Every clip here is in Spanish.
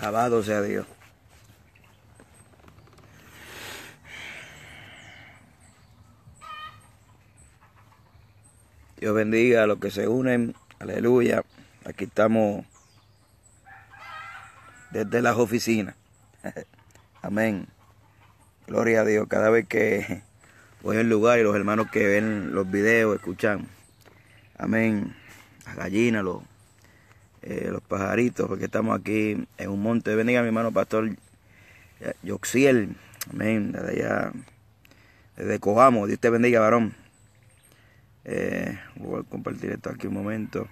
Alabado sea Dios. Dios bendiga a los que se unen. Aleluya. Aquí estamos desde las oficinas. Amén. Gloria a Dios. Cada vez que voy al lugar y los hermanos que ven los videos, escuchan. Amén. Las gallinas, los eh, los pajaritos, porque estamos aquí en un monte. Bendiga mi hermano pastor Yoxiel, amén, desde allá, desde cojamos Dios te bendiga, varón. Eh, voy a compartir esto aquí un momento.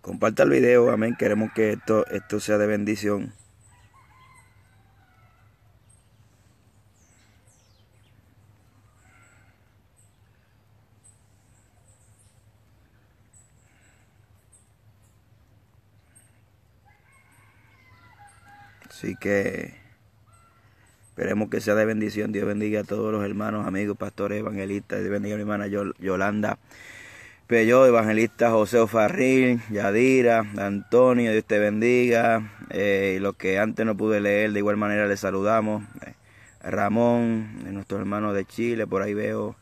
Comparta el video, amén, queremos que esto, esto sea de bendición. Así que esperemos que sea de bendición. Dios bendiga a todos los hermanos, amigos, pastores, evangelistas. Dios bendiga a mi hermana Yolanda Pelló, evangelista José Ofarril, Yadira, Antonio. Dios te bendiga. Eh, los que antes no pude leer, de igual manera les saludamos. Eh, Ramón, eh, nuestros hermanos de Chile, por ahí veo.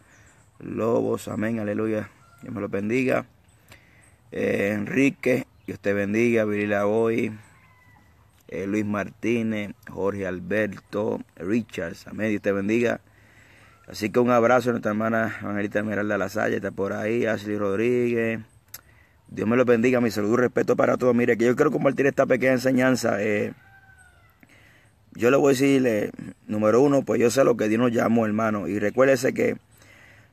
Lobos, amén, aleluya. Dios me los bendiga. Enrique, Dios te bendiga. Virila hoy. Eh, Luis Martínez, Jorge Alberto, Richards. Amén, Dios te bendiga. Así que un abrazo a nuestra hermana de la Salle, está por ahí, Ashley Rodríguez. Dios me lo bendiga, mi salud, respeto para todos. Mire, que yo quiero compartir esta pequeña enseñanza. Eh, yo le voy a decir, eh, número uno, pues yo sé lo que Dios nos llamó, hermano. Y recuérdese que,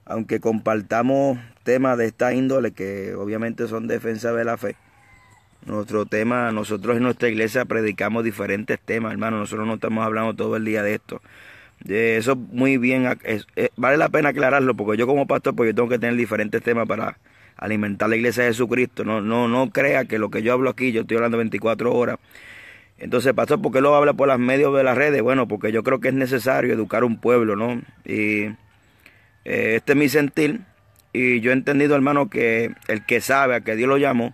aunque compartamos temas de esta índole, que obviamente son defensa de la fe, nuestro tema, nosotros en nuestra iglesia predicamos diferentes temas, hermano. Nosotros no estamos hablando todo el día de esto. Eso muy bien, eh, vale la pena aclararlo, porque yo como pastor, pues yo tengo que tener diferentes temas para alimentar la iglesia de Jesucristo. No, no, no crea que lo que yo hablo aquí, yo estoy hablando 24 horas. Entonces, pastor, ¿por qué lo habla por los medios de las redes? Bueno, porque yo creo que es necesario educar un pueblo, ¿no? Y eh, este es mi sentir. Y yo he entendido, hermano, que el que sabe, a que Dios lo llamó,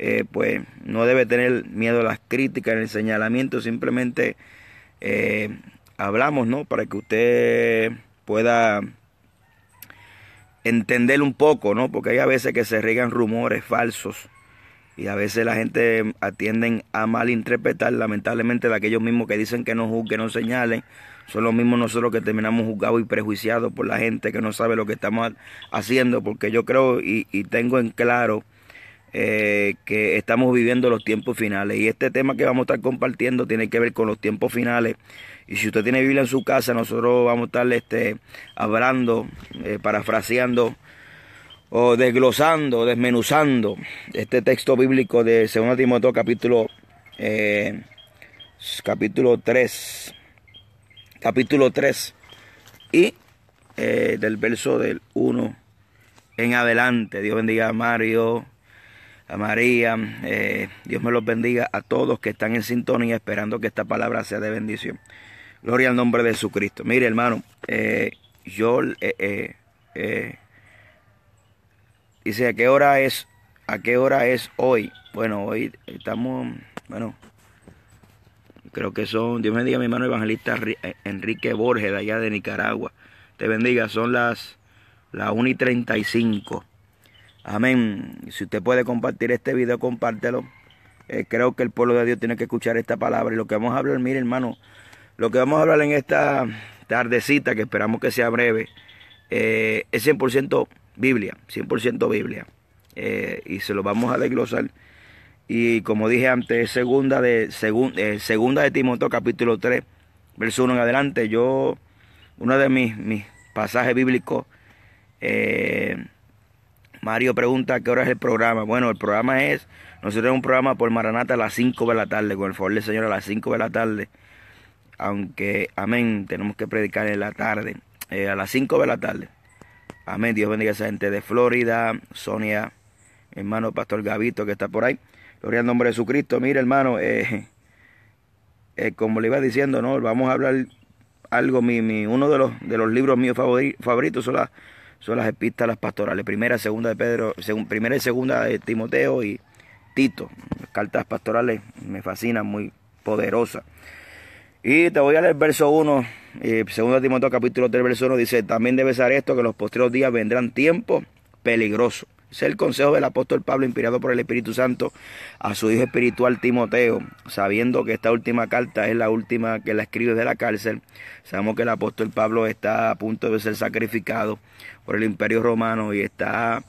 eh, pues no debe tener miedo a las críticas, en el señalamiento, simplemente eh, hablamos, ¿no? Para que usted pueda entender un poco, ¿no? Porque hay a veces que se riegan rumores falsos y a veces la gente atiende a malinterpretar, lamentablemente, de aquellos mismos que dicen que no juzguen, no señalen. Son los mismos nosotros que terminamos juzgados y prejuiciados por la gente que no sabe lo que estamos haciendo, porque yo creo y, y tengo en claro eh, que estamos viviendo los tiempos finales. Y este tema que vamos a estar compartiendo tiene que ver con los tiempos finales. Y si usted tiene Biblia en su casa, nosotros vamos a estar este, hablando, eh, parafraseando o desglosando, desmenuzando este texto bíblico de 2 Timoteo capítulo, eh, capítulo 3. Capítulo 3. Y del verso del 1 en adelante. Dios bendiga a Mario a María. Eh, Dios me los bendiga a todos que están en sintonía, esperando que esta palabra sea de bendición. Gloria al nombre de Jesucristo. Mire, hermano, eh, yo eh, dice a qué hora es, a qué hora es hoy. Bueno, hoy estamos, bueno, creo que son, Dios me diga, mi hermano evangelista Enrique Borges, de allá de Nicaragua. Te bendiga, son las, las 1 y 35. Amén. Si usted puede compartir este video, compártelo. Eh, creo que el pueblo de Dios tiene que escuchar esta palabra. Y lo que vamos a hablar, mire hermano, lo que vamos a hablar en esta tardecita, que esperamos que sea breve, eh, es 100% Biblia, 100% Biblia. Eh, y se lo vamos a desglosar. Y como dije antes, segunda de, segundo, segunda de Timoteo capítulo 3, verso 1 en adelante. Yo, uno de mis, mis pasajes bíblicos, eh, Mario pregunta qué hora es el programa. Bueno, el programa es, nosotros tenemos un programa por Maranata a las 5 de la tarde, con el favor del Señor a las 5 de la tarde. Aunque, amén, tenemos que predicar en la tarde, eh, a las 5 de la tarde. Amén, Dios bendiga a esa gente de Florida, Sonia, hermano Pastor Gavito que está por ahí. Gloria al nombre de Jesucristo. Mira, hermano, eh, eh, como le iba diciendo, no, vamos a hablar algo, mi, mi, uno de los, de los libros míos favoritos son las son las epístolas pastorales, primera, segunda de Pedro, primera y segunda de Timoteo y Tito. Las cartas pastorales me fascinan, muy poderosas. Y te voy a leer verso 1, eh, segundo Timoteo capítulo 3, verso 1, dice, también debe ser esto, que los posteriores días vendrán tiempo peligroso es el consejo del apóstol Pablo, inspirado por el Espíritu Santo, a su hijo espiritual Timoteo, sabiendo que esta última carta es la última que la escribe de la cárcel. Sabemos que el apóstol Pablo está a punto de ser sacrificado por el imperio romano y está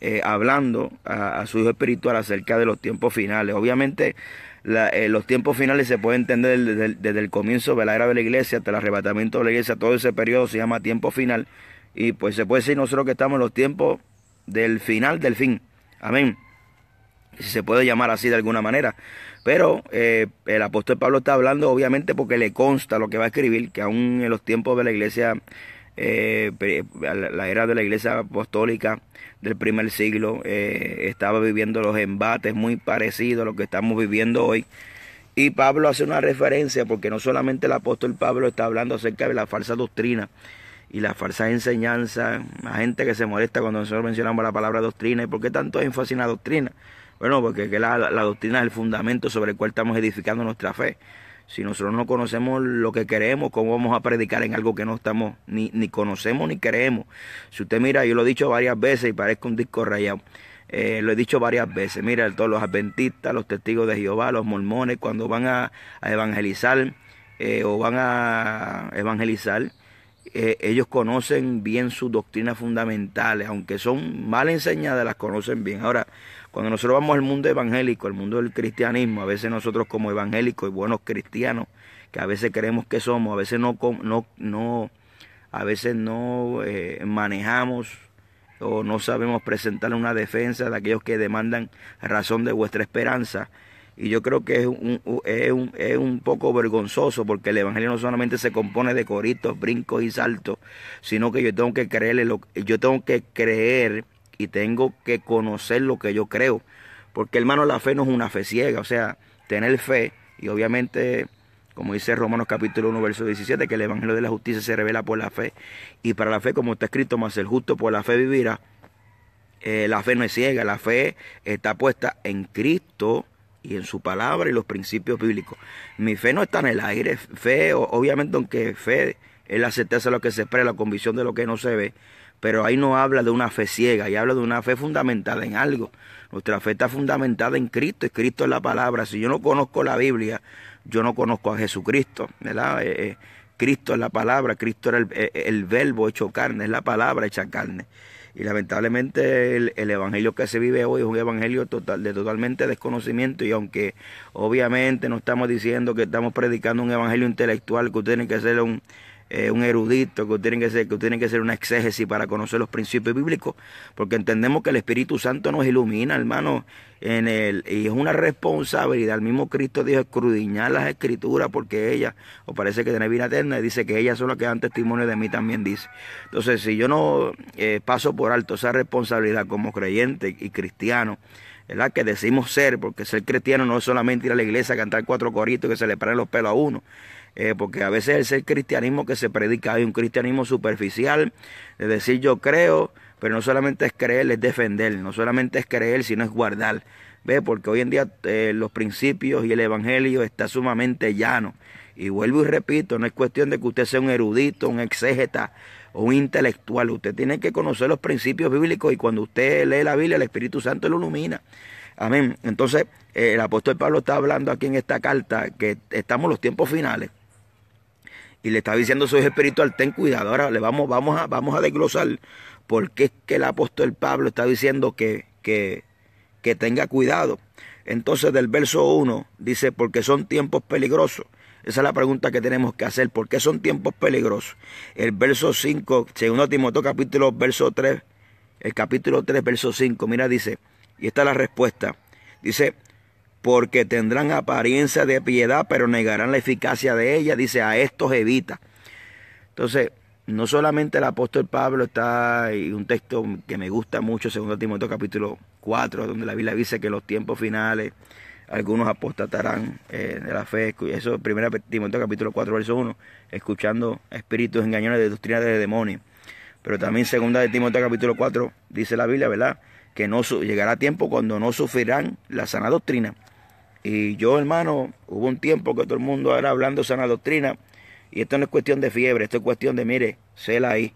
eh, hablando a, su hijo espiritual acerca de los tiempos finales. Obviamente, eh, los tiempos finales se puede entender desde, desde, el comienzo de la era de la iglesia hasta el arrebatamiento de la iglesia, todo ese periodo se llama tiempo final. Y pues se puede decir nosotros que estamos en los tiempos del final del fin. Amén. Si se puede llamar así de alguna manera. Pero eh, el apóstol Pablo está hablando obviamente porque le consta lo que va a escribir, que aún en los tiempos de la iglesia, eh, la era de la iglesia apostólica del primer siglo, eh, estaba viviendo los embates muy parecidos a lo que estamos viviendo hoy. Y Pablo hace una referencia porque no solamente el apóstol Pablo está hablando acerca de la falsa doctrina, y la falsas enseñanza, la gente que se molesta cuando nosotros mencionamos la palabra doctrina. ¿Y por qué tanto énfasis en la doctrina? Bueno, porque que la, doctrina es el fundamento sobre el cual estamos edificando nuestra fe. Si nosotros no conocemos lo que queremos, ¿cómo vamos a predicar en algo que no estamos ni, ni conocemos ni creemos? Si usted mira, yo lo he dicho varias veces y parezco un disco rayado. Eh, lo he dicho varias veces, mira, todos los adventistas, los testigos de Jehová, los mormones, cuando van a, evangelizar eh, o van a evangelizar, eh, ellos conocen bien sus doctrinas fundamentales, aunque son mal enseñadas, las conocen bien. Ahora, cuando nosotros vamos al mundo evangélico, al mundo del cristianismo, a veces nosotros como evangélicos y buenos cristianos, que a veces creemos que somos, a veces no, no, no a veces no eh, manejamos o no sabemos presentar una defensa de aquellos que demandan razón de vuestra esperanza y yo creo que es un, es un, es un poco vergonzoso porque el Evangelio no solamente se compone de coritos, brincos y saltos, sino que yo tengo que creerle lo, yo tengo que creer y tengo que conocer lo que yo creo. Porque hermano, la fe no es una fe ciega, o sea, tener fe y obviamente, como dice Romanos capítulo 1, verso 17, que el Evangelio de la justicia se revela por la fe. Y para la fe, como está escrito, más el justo por la fe vivirá. Eh, la fe no es ciega, la fe está puesta en Cristo y en su palabra y los principios bíblicos. Mi fe no está en el aire, fe, obviamente, aunque fe es la certeza de lo que se espera, la convicción de lo que no se ve, pero ahí no habla de una fe ciega, y habla de una fe fundamentada en algo. Nuestra fe está fundamentada en Cristo, y Cristo es la palabra. Si yo no conozco la Biblia, yo no conozco a Jesucristo, ¿verdad? Eh, eh, Cristo es la palabra, Cristo era eh, el verbo hecho carne, es la palabra hecha carne. Y lamentablemente el, evangelio que se vive hoy es un evangelio total, de totalmente desconocimiento y aunque obviamente no estamos diciendo que estamos predicando un evangelio intelectual, que usted tiene que ser un eh, un erudito, que tiene que, ser, que tiene que ser una exégesis para conocer los principios bíblicos, porque entendemos que el Espíritu Santo nos ilumina, hermano, en el, y es una responsabilidad. El mismo Cristo dijo escrudiñar las escrituras, porque ella, o parece que tiene vida eterna, y dice que ellas son las que dan testimonio de mí también, dice. Entonces, si yo no eh, paso por alto esa responsabilidad como creyente y cristiano, ¿verdad? que decimos ser, porque ser cristiano no es solamente ir a la iglesia a cantar cuatro coritos que se le paren los pelos a uno, eh, porque a veces es el cristianismo que se predica hay un cristianismo superficial, de decir yo creo, pero no solamente es creer, es defender, no solamente es creer, sino es guardar. ¿Ve? Porque hoy en día eh, los principios y el evangelio está sumamente llano. Y vuelvo y repito, no es cuestión de que usted sea un erudito, un exégeta o un intelectual. Usted tiene que conocer los principios bíblicos y cuando usted lee la Biblia, el Espíritu Santo lo ilumina. Amén. Entonces, eh, el apóstol Pablo está hablando aquí en esta carta que estamos en los tiempos finales y le está diciendo su espiritual, ten cuidado, ahora le vamos, vamos, a, vamos a desglosar por qué es que el apóstol Pablo está diciendo que, que, que tenga cuidado. Entonces del verso 1 dice, porque son tiempos peligrosos. Esa es la pregunta que tenemos que hacer, ¿por qué son tiempos peligrosos? El verso 5, segundo Timoteo capítulo verso 3, el capítulo 3, verso 5, mira, dice, y esta es la respuesta. Dice, porque tendrán apariencia de piedad, pero negarán la eficacia de ella. Dice, a estos evita. Entonces, no solamente el apóstol Pablo está, y un texto que me gusta mucho, segundo Timoteo capítulo 4, donde la Biblia dice que los tiempos finales, algunos apostatarán eh, de la fe. Eso, 1 Timoteo capítulo 4, verso 1, escuchando espíritus engañones de doctrina de demonios. Pero también segunda de Timoteo capítulo 4 dice la Biblia, ¿verdad? Que no llegará tiempo cuando no sufrirán la sana doctrina. Y yo, hermano, hubo un tiempo que todo el mundo era hablando sana doctrina. Y esto no es cuestión de fiebre, esto es cuestión de, mire, la ahí.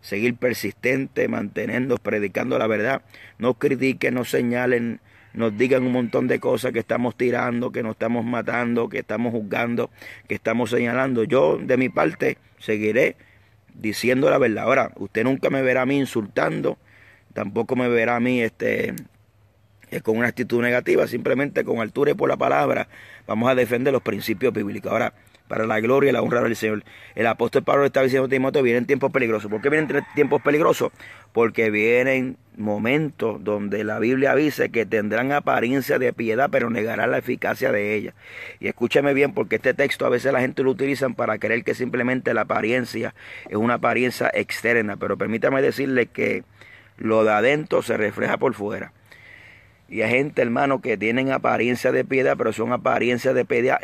Seguir persistente, manteniendo, predicando la verdad. No critiquen, no señalen, nos digan un montón de cosas que estamos tirando, que nos estamos matando, que estamos juzgando, que estamos señalando. Yo, de mi parte, seguiré diciendo la verdad. Ahora, usted nunca me verá a mí insultando, tampoco me verá a mí este, es eh, con una actitud negativa, simplemente con altura y por la palabra vamos a defender los principios bíblicos. Ahora, para la gloria y la honra del Señor. El apóstol Pablo está diciendo a Timoteo, vienen tiempos peligrosos. ¿Por qué vienen tiempos peligrosos? Porque vienen momentos donde la Biblia dice que tendrán apariencia de piedad, pero negarán la eficacia de ella. Y escúchame bien, porque este texto a veces la gente lo utiliza para creer que simplemente la apariencia es una apariencia externa, pero permítame decirle que lo de adentro se refleja por fuera. Y hay gente, hermano, que tienen apariencia de piedad, pero son apariencia de piedad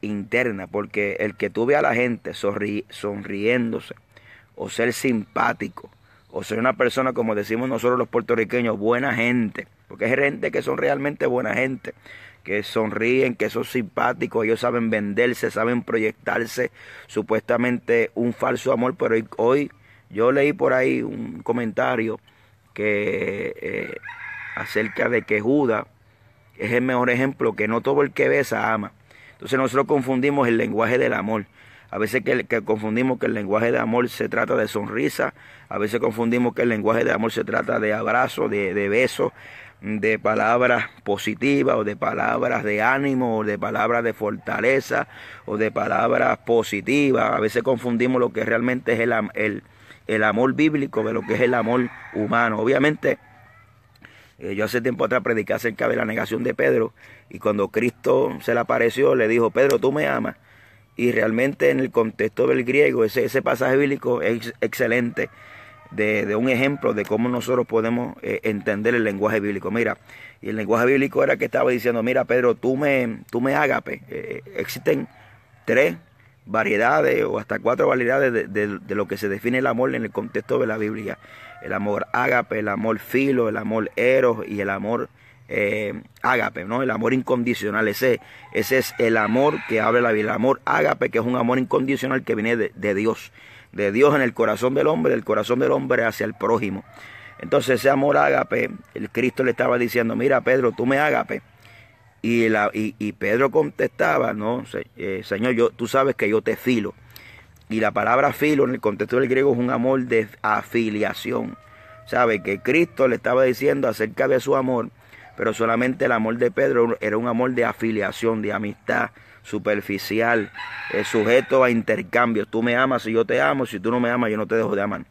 interna, porque el que tú veas a la gente sonriéndose, o ser simpático, o ser una persona, como decimos nosotros los puertorriqueños, buena gente, porque hay gente que son realmente buena gente, que sonríen, que son simpáticos, ellos saben venderse, saben proyectarse, supuestamente un falso amor, pero hoy yo leí por ahí un comentario que... Eh, acerca de que Judas es el mejor ejemplo, que no todo el que besa ama. Entonces nosotros confundimos el lenguaje del amor. A veces que, confundimos que el lenguaje de amor se trata de sonrisa, a veces confundimos que el lenguaje de amor se trata de abrazo, de, besos, de palabras positivas o de palabras de ánimo o de palabras de fortaleza o de palabras positivas. A veces confundimos lo que realmente es el, el, el amor bíblico de lo que es el amor humano. Obviamente eh, yo hace tiempo atrás prediqué acerca de la negación de Pedro y cuando Cristo se le apareció le dijo, Pedro, tú me amas. Y realmente en el contexto del griego, ese, ese pasaje bíblico es excelente de, un ejemplo de cómo nosotros podemos eh, entender el lenguaje bíblico. Mira, y el lenguaje bíblico era que estaba diciendo, mira Pedro, tú me, tú me ágape. Eh, existen tres variedades o hasta cuatro variedades de, lo que se define el amor en el contexto de la Biblia. El amor ágape, el amor filo, el amor eros y el amor eh, ágape, ¿no? El amor incondicional, ese, ese es el amor que habla la Biblia. El amor ágape, que es un amor incondicional que viene de, de Dios, de Dios en el corazón del hombre, del corazón del hombre hacia el prójimo. Entonces ese amor ágape, el Cristo le estaba diciendo, mira Pedro, tú me ágape y, la, y, Pedro contestaba, no, eh, Señor, yo, tú sabes que yo te filo. Y la palabra filo en el contexto del griego es un amor de afiliación. ¿Sabe? Que Cristo le estaba diciendo acerca de su amor, pero solamente el amor de Pedro era un amor de afiliación, de amistad superficial, eh, sujeto a intercambios. Tú me amas y yo te amo, si tú no me amas yo no te dejo de amar.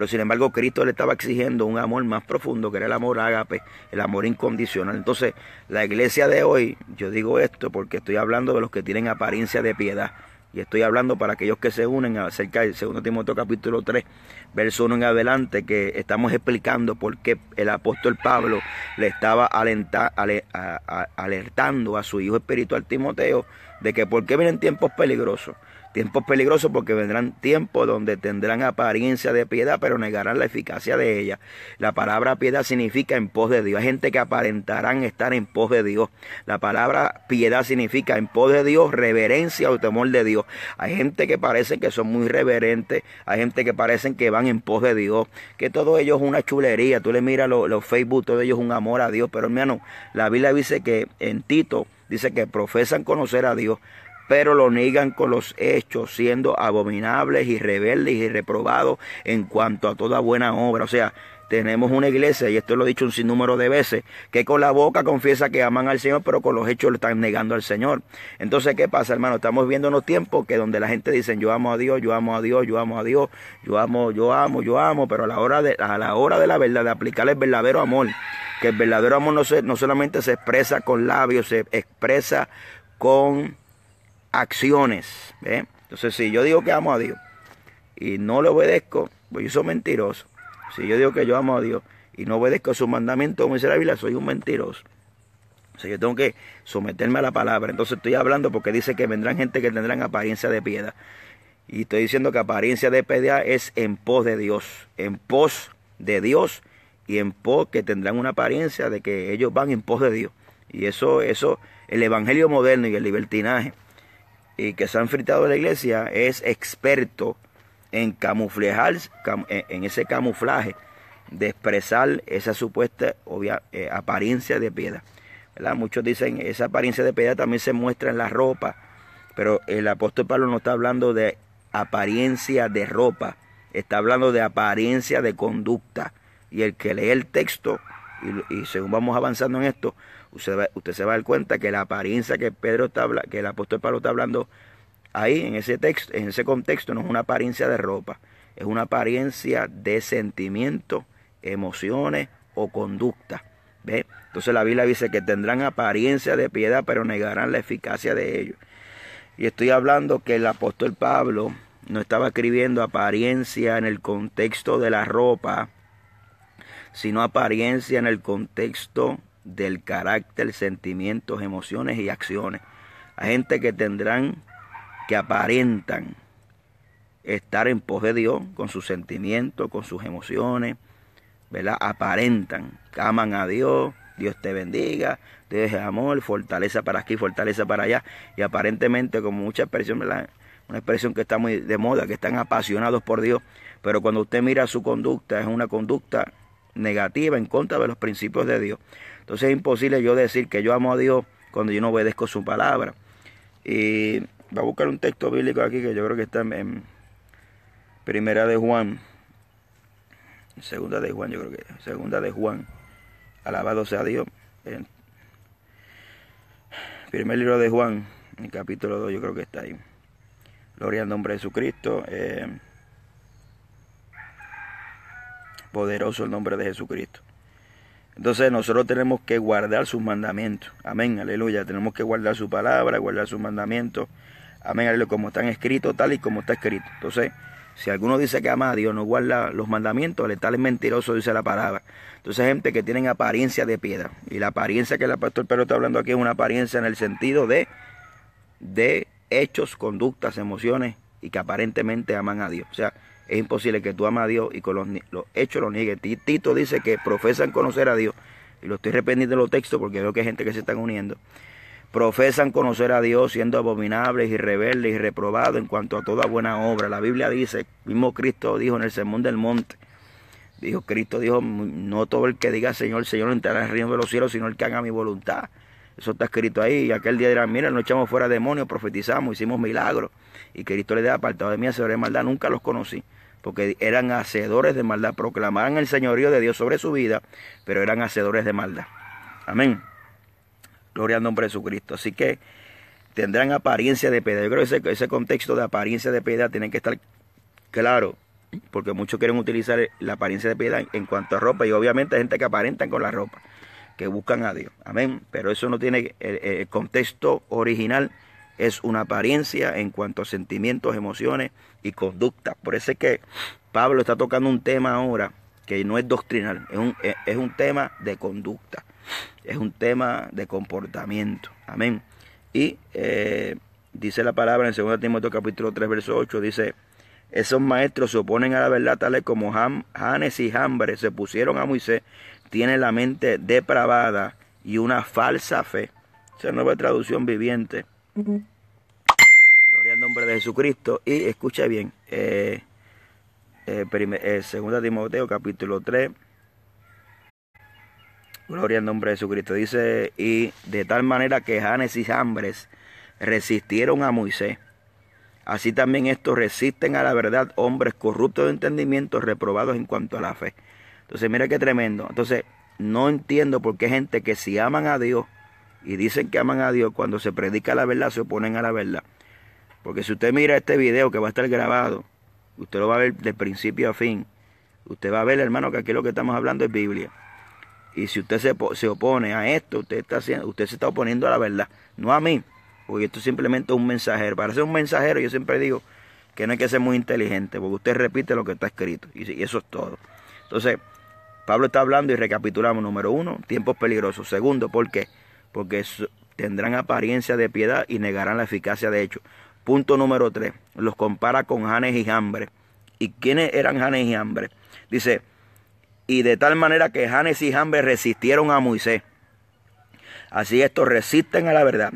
Pero sin embargo, Cristo le estaba exigiendo un amor más profundo, que era el amor ágape, el amor incondicional. Entonces, la iglesia de hoy, yo digo esto porque estoy hablando de los que tienen apariencia de piedad. Y estoy hablando para aquellos que se unen acerca del segundo Timoteo capítulo 3, verso 1 en adelante, que estamos explicando por qué el apóstol Pablo le estaba alertando a su hijo espiritual Timoteo de que por qué vienen tiempos peligrosos. Tiempos peligrosos porque vendrán tiempos donde tendrán apariencia de piedad, pero negarán la eficacia de ella. La palabra piedad significa en pos de Dios. Hay gente que aparentarán estar en pos de Dios. La palabra piedad significa en pos de Dios, reverencia o temor de Dios. Hay gente que parece que son muy reverentes, hay gente que parece que van en pos de Dios, que todo ello es una chulería. Tú le miras los, Facebook, todo ello es un amor a Dios. Pero hermano, la Biblia dice que en Tito dice que profesan conocer a Dios, pero lo niegan con los hechos, siendo abominables y rebeldes y reprobados en cuanto a toda buena obra. O sea, tenemos una iglesia, y esto lo he dicho un sinnúmero de veces, que con la boca confiesa que aman al Señor, pero con los hechos lo están negando al Señor. Entonces, ¿qué pasa, hermano? Estamos viendo unos tiempos que donde la gente dice, yo amo a Dios, yo amo a Dios, yo amo a Dios, yo amo, yo amo, yo amo, pero a la hora de, a la, hora de la verdad, de aplicar el verdadero amor, que el verdadero amor no, no solamente se expresa con labios, se expresa con acciones. Entonces, si yo digo que amo a Dios y no le obedezco, pues yo soy mentiroso. Si yo digo que yo amo a Dios y no obedezco a mandamiento, mandamientos, como dice la Biblia, soy un mentiroso. O sea, yo tengo que someterme a la palabra. Entonces estoy hablando porque dice que vendrán gente que tendrán apariencia de piedad. Y estoy diciendo que apariencia de piedad es en pos de Dios. En pos de Dios y en pos que tendrán una apariencia de que ellos van en pos de Dios. Y eso, eso, el evangelio moderno y el libertinaje y que se han fritado de la iglesia es experto en camuflejar, en ese camuflaje de expresar esa supuesta eh, apariencia de piedad. Muchos dicen esa apariencia de piedad también se muestra en la ropa, pero el apóstol Pablo no está hablando de apariencia de ropa, está hablando de apariencia de conducta. Y el que lee el texto, y según vamos avanzando en esto, usted, se va a dar cuenta que la apariencia que Pedro está que el apóstol Pablo está hablando ahí en ese texto, en ese contexto, no es una apariencia de ropa, es una apariencia de sentimientos, emociones o conducta. ¿Ve? Entonces la Biblia dice que tendrán apariencia de piedad, pero negarán la eficacia de ellos. Y estoy hablando que el apóstol Pablo no estaba escribiendo apariencia en el contexto de la ropa, sino apariencia en el contexto del carácter, sentimientos, emociones y acciones. Hay gente que tendrán, que aparentan estar en pos de Dios con sus sentimientos, con sus emociones, ¿verdad? Aparentan, aman a Dios, Dios te bendiga, Dios es amor, fortaleza para aquí, fortaleza para allá. Y aparentemente, como muchas expresión, Una expresión que está muy de moda, que están apasionados por Dios. Pero cuando usted mira su conducta, es una conducta negativa en contra de los principios de Dios. Entonces es imposible yo decir que yo amo a Dios cuando yo no obedezco su palabra. Y va a buscar un texto bíblico aquí que yo creo que está en, Primera de Juan. Segunda de Juan, yo creo que. Segunda de Juan. Alabado sea Dios. primer libro de Juan, en capítulo 2, yo creo que está ahí. Gloria al nombre de Jesucristo. Eh, poderoso el nombre de Jesucristo. Entonces nosotros tenemos que guardar sus mandamientos. Amén, aleluya. Tenemos que guardar su palabra, guardar sus mandamientos. Amén, aleluya. Como están escritos, tal y como está escrito. Entonces, si alguno dice que ama a Dios, no guarda los mandamientos, le tal es mentiroso, dice la palabra. Entonces, gente que tienen apariencia de piedra. Y la apariencia que el pastor Pedro está hablando aquí es una apariencia en el sentido de, de hechos, conductas, emociones y que aparentemente aman a Dios. O sea, es imposible que tú amas a Dios y con los, hechos lo niegues. Tito dice que profesan conocer a Dios, y lo estoy arrepentiendo de los textos porque veo que hay gente que se están uniendo. Profesan conocer a Dios siendo abominables y rebeldes y reprobados en cuanto a toda buena obra. La Biblia dice, mismo Cristo dijo en el sermón del monte, dijo Cristo, dijo, no todo el que diga Señor, Señor entrará en el reino de los cielos, sino el que haga mi voluntad. Eso está escrito ahí. Y aquel día dirán, mira, no echamos fuera demonios, profetizamos, hicimos milagros. Y Cristo le da apartado de mí, se maldad, nunca los conocí porque eran hacedores de maldad, proclamaban el señorío de Dios sobre su vida, pero eran hacedores de maldad. Amén. Gloria al nombre de Jesucristo. Así que tendrán apariencia de piedad. Yo creo que ese, contexto de apariencia de piedad tiene que estar claro, porque muchos quieren utilizar la apariencia de piedad en cuanto a ropa, y obviamente hay gente que aparentan con la ropa, que buscan a Dios. Amén. Pero eso no tiene el contexto original, es una apariencia en cuanto a sentimientos, emociones y conducta. Por eso es que Pablo está tocando un tema ahora que no es doctrinal, es un, tema de conducta, es un tema de comportamiento. Amén. Y eh, dice la palabra en 2 Timoteo capítulo 3, verso 8, dice, esos maestros se oponen a la verdad, tales como Ham, y Hambre se pusieron a Moisés, Tiene la mente depravada y una falsa fe. Esa nueva traducción viviente nombre de Jesucristo. Y escucha bien, eh, eh, eh, segunda Timoteo capítulo 3, gloria al nombre de Jesucristo. Dice, y de tal manera que Janes y Jambres resistieron a Moisés. Así también estos resisten a la verdad hombres corruptos de entendimiento, reprobados en cuanto a la fe. Entonces, mira qué tremendo. Entonces, no entiendo por qué gente que si aman a Dios y dicen que aman a Dios, cuando se predica la verdad, se oponen a la verdad. Porque si usted mira este video que va a estar grabado, usted lo va a ver de principio a fin. Usted va a ver, hermano, que aquí lo que estamos hablando es Biblia. Y si usted se, se opone a esto, usted, está usted se está oponiendo a la verdad, no a mí. Porque esto es simplemente un mensajero. Para ser un mensajero, yo siempre digo que no hay que ser muy inteligente, porque usted repite lo que está escrito. Y, y eso es todo. Entonces, Pablo está hablando y recapitulamos. Número uno, tiempos peligrosos. Segundo, ¿por qué? Porque tendrán apariencia de piedad y negarán la eficacia de hecho. Punto número tres, Los compara con Janes y Hambre. ¿Y quiénes eran Janes y Hambre? Dice, y de tal manera que Janes y Hambre resistieron a Moisés. Así estos resisten a la verdad.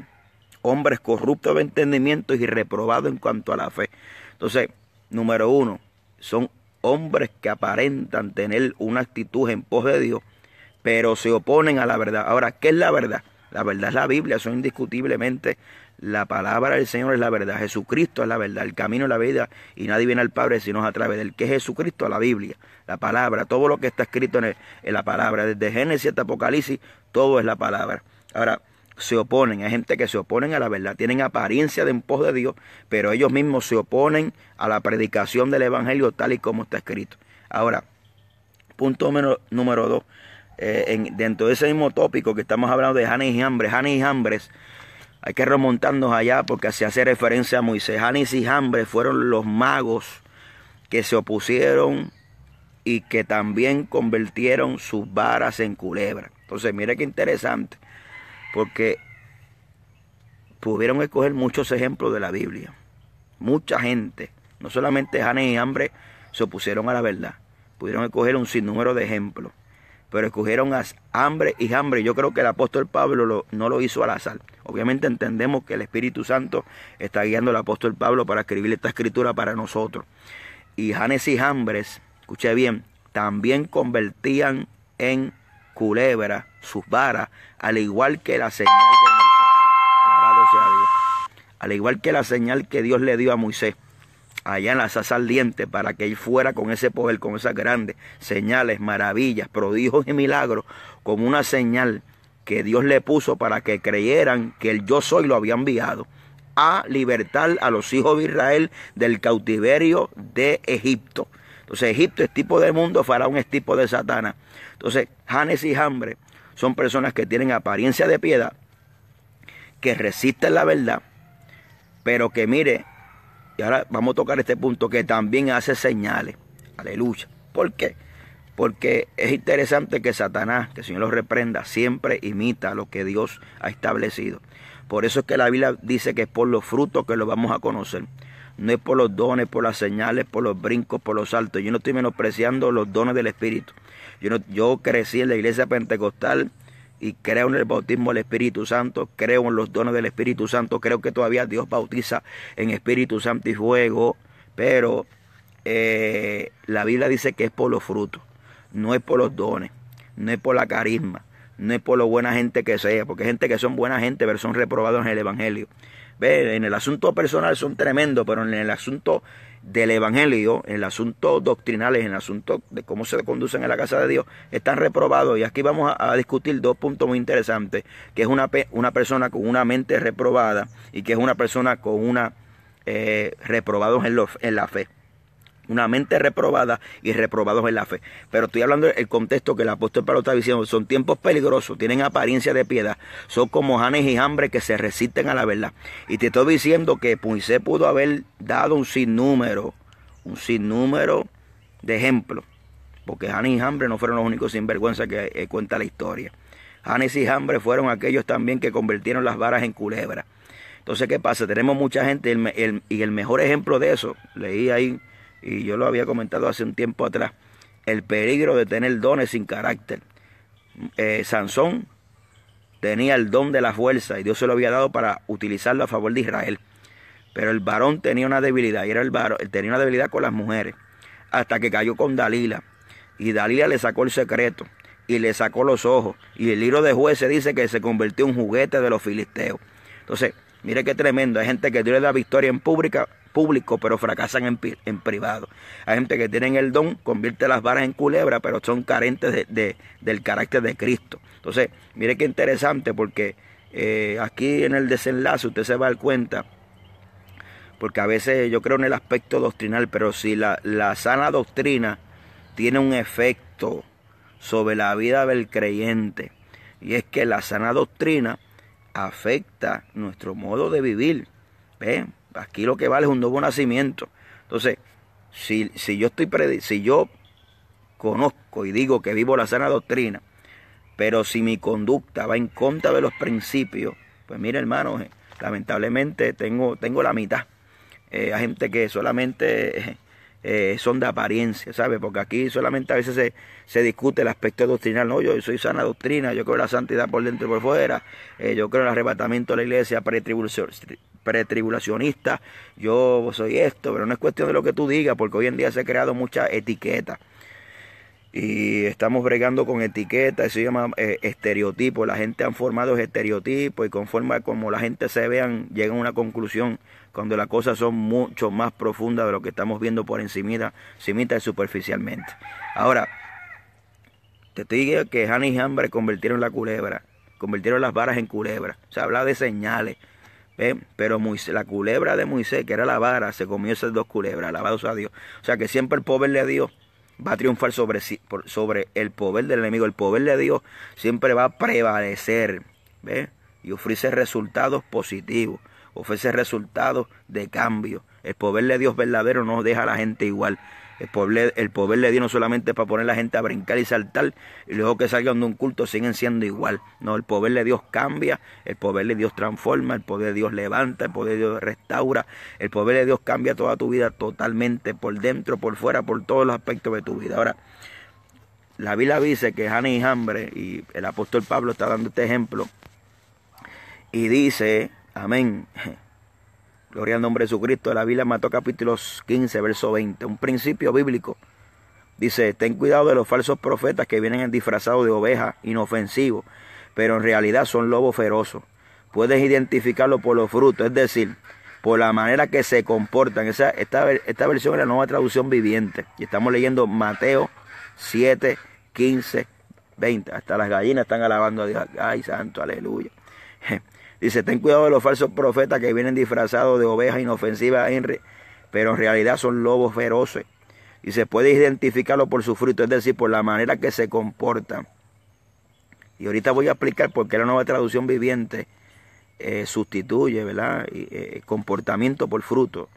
Hombres corruptos de entendimiento y reprobados en cuanto a la fe. Entonces, número uno, son hombres que aparentan tener una actitud en pos de Dios, pero se oponen a la verdad. Ahora, ¿qué es la verdad? La verdad es la Biblia, son indiscutiblemente la palabra del Señor es la verdad. Jesucristo es la verdad. El camino es la vida. Y nadie viene al Padre sino a través del que es Jesucristo, la Biblia, la palabra. Todo lo que está escrito en, la palabra. Desde Génesis hasta Apocalipsis, todo es la palabra. Ahora, se oponen, hay gente que se oponen a la verdad, tienen apariencia de un pos de Dios, pero ellos mismos se oponen a la predicación del Evangelio tal y como está escrito. Ahora, punto número, dos, eh, dentro de ese mismo tópico que estamos hablando de Hanes y Hambres, Hanes y Hambres hay que remontarnos allá porque se hace referencia a Moisés. Hanes y Hambre fueron los magos que se opusieron y que también convirtieron sus varas en culebra. Entonces, mire qué interesante, porque pudieron escoger muchos ejemplos de la Biblia. Mucha gente, no solamente Hanes y Hambre, se opusieron a la verdad. Pudieron escoger un sinnúmero de ejemplos pero escogieron hambre y hambre. Yo creo que el apóstol Pablo no lo hizo al azar. Obviamente entendemos que el Espíritu Santo está guiando al apóstol Pablo para escribir esta escritura para nosotros. Y Janes y hambres, escuché bien, también convertían en culebra sus varas, al igual que la señal de Moisés. Al igual que la señal que Dios le dio a Moisés allá en la salsa ardiente para que él fuera con ese poder, con esas grandes señales, maravillas, prodigios y milagros, como una señal que Dios le puso para que creyeran que el yo soy lo había enviado a libertar a los hijos de Israel del cautiverio de Egipto. Entonces Egipto es tipo de mundo, Faraón es tipo de Satana. Entonces Hanes y Hambre son personas que tienen apariencia de piedad, que resisten la verdad, pero que mire, y ahora vamos a tocar este punto que también hace señales. Aleluya. ¿Por qué? Porque es interesante que Satanás, que el Señor lo reprenda, siempre imita lo que Dios ha establecido. Por eso es que la Biblia dice que es por los frutos que lo vamos a conocer. No es por los dones, por las señales, por los brincos, por los saltos. Yo no estoy menospreciando los dones del Espíritu. Yo, yo crecí en la iglesia pentecostal y creo en el bautismo del Espíritu Santo, creo en los dones del Espíritu Santo, creo que todavía Dios bautiza en Espíritu Santo y fuego, pero eh, la Biblia dice que es por los frutos, no es por los dones, no es por la carisma, no es por lo buena gente que sea, porque gente que son buena gente, pero son reprobados en el Evangelio. ¿Ve? En el asunto personal son tremendos, pero en el asunto del Evangelio, en el asuntos doctrinales, en el asunto de cómo se conducen en la casa de Dios, están reprobados. Y aquí vamos a, discutir dos puntos muy interesantes, que es una, una, persona con una mente reprobada y que es una persona con una eh, reprobados en, en la fe una mente reprobada y reprobados en la fe. Pero estoy hablando del contexto que el apóstol Pablo está diciendo, son tiempos peligrosos, tienen apariencia de piedad, son como janes y hambre que se resisten a la verdad. Y te estoy diciendo que Moisés pudo haber dado un sinnúmero, un sinnúmero de ejemplos, porque janes y hambre no fueron los únicos sinvergüenza que eh, cuenta la historia. Janes y hambre fueron aquellos también que convirtieron las varas en culebra. Entonces, ¿qué pasa? Tenemos mucha gente y el mejor ejemplo de eso, leí ahí y yo lo había comentado hace un tiempo atrás, el peligro de tener dones sin carácter. Eh, Sansón tenía el don de la fuerza y Dios se lo había dado para utilizarlo a favor de Israel. Pero el varón tenía una debilidad y era el varón, tenía una debilidad con las mujeres. Hasta que cayó con Dalila. Y Dalila le sacó el secreto y le sacó los ojos. Y el libro de jueces dice que se convirtió en juguete de los filisteos. Entonces, mire qué tremendo. Hay gente que Dios le da victoria en pública público, pero fracasan en, privado. Hay gente que tienen el don, convierte las varas en culebra, pero son carentes de, del carácter de Cristo. Entonces, mire qué interesante, porque eh, aquí en el desenlace usted se va a dar cuenta, porque a veces yo creo en el aspecto doctrinal, pero si la, sana doctrina tiene un efecto sobre la vida del creyente, y es que la sana doctrina afecta nuestro modo de vivir. ¿ven? Aquí lo que vale es un nuevo nacimiento. Entonces, si, si yo estoy si yo conozco y digo que vivo la sana doctrina, pero si mi conducta va en contra de los principios, pues mira hermano, eh, lamentablemente tengo, tengo la mitad. Eh, hay gente que solamente eh, eh, son de apariencia, ¿sabes? Porque aquí solamente a veces se, discute el aspecto doctrinal. No, yo soy sana doctrina, yo creo la santidad por dentro y por fuera, eh, yo creo el arrebatamiento de la iglesia pretribulacionista, yo soy esto, pero no es cuestión de lo que tú digas, porque hoy en día se ha creado mucha etiqueta y estamos bregando con etiquetas, eso se llama estereotipos eh, estereotipo, la gente han formado estereotipos y conforme como la gente se vean, llegan a una conclusión cuando las cosas son mucho más profundas de lo que estamos viendo por encima. encimita y superficialmente. Ahora, te digo que Han y Hambre convirtieron la culebra, convirtieron las varas en culebra, se habla de señales. ¿eh? Pero la culebra de Moisés, que era la vara, se comió esas dos culebras, Alabados a Dios. O sea que siempre el pobre le dio va a triunfar sobre, sobre el poder del enemigo. El poder de Dios siempre va a prevalecer. ve Y ofrece resultados positivos. Ofrece resultados de cambio. El poder de Dios verdadero no deja a la gente igual. El poder, el poder de Dios no solamente para poner a la gente a brincar y saltar y luego que salgan de un culto siguen siendo igual. No, el poder de Dios cambia, el poder de Dios transforma, el poder de Dios levanta, el poder de Dios restaura, el poder de Dios cambia toda tu vida totalmente, por dentro, por fuera, por todos los aspectos de tu vida. Ahora, la Biblia dice que Jane y hambre, y el apóstol Pablo está dando este ejemplo, y dice, amén, Gloria al nombre de Jesucristo. La Biblia Mateo capítulo 15, verso 20. Un principio bíblico. Dice, ten cuidado de los falsos profetas que vienen disfrazados de ovejas, inofensivos, pero en realidad son lobos ferozos. Puedes identificarlo por los frutos, es decir, por la manera que se comportan. Esa, esta, esta versión es la nueva traducción viviente. Y estamos leyendo Mateo 7, 15, 20. Hasta las gallinas están alabando a Dios. Ay, santo, aleluya. Dice, ten cuidado de los falsos profetas que vienen disfrazados de ovejas inofensivas, pero en realidad son lobos feroces. Y se puede identificarlo por su fruto, es decir, por la manera que se comportan. Y ahorita voy a explicar por qué la nueva traducción viviente eh, sustituye ¿verdad? Eh, eh, comportamiento por fruto.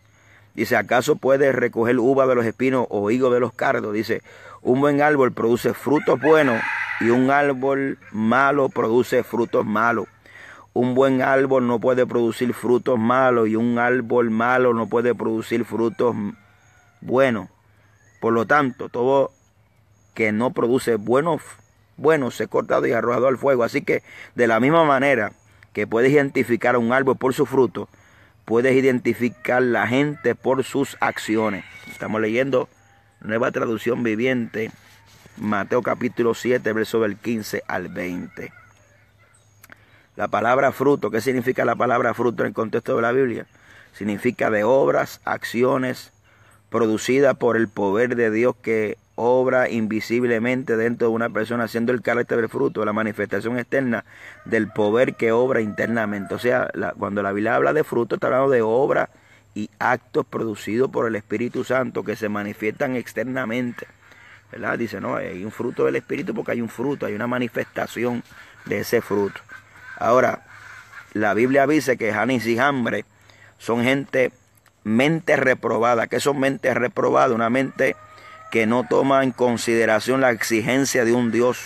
Dice, ¿acaso puede recoger uva de los espinos o higo de los cardos? Dice, un buen árbol produce frutos buenos y un árbol malo produce frutos malos. Un buen árbol no puede producir frutos malos y un árbol malo no puede producir frutos buenos. Por lo tanto, todo que no produce buenos, buenos se cortado y arrojado al fuego. Así que de la misma manera que puedes identificar a un árbol por su fruto, puedes identificar la gente por sus acciones. Estamos leyendo Nueva Traducción Viviente, Mateo capítulo 7, verso del 15 al 20. La palabra fruto, ¿qué significa la palabra fruto en el contexto de la Biblia? Significa de obras, acciones producidas por el poder de Dios que obra invisiblemente dentro de una persona, haciendo el carácter del fruto, la manifestación externa del poder que obra internamente. O sea, cuando la Biblia habla de fruto, está hablando de obra y actos producidos por el Espíritu Santo que se manifiestan externamente. ¿Verdad? Dice, no, hay un fruto del Espíritu porque hay un fruto, hay una manifestación de ese fruto. Ahora, la Biblia dice que Janis y Hambre son gente, mente reprobada. ¿Qué son mentes reprobadas? Una mente que no toma en consideración la exigencia de un Dios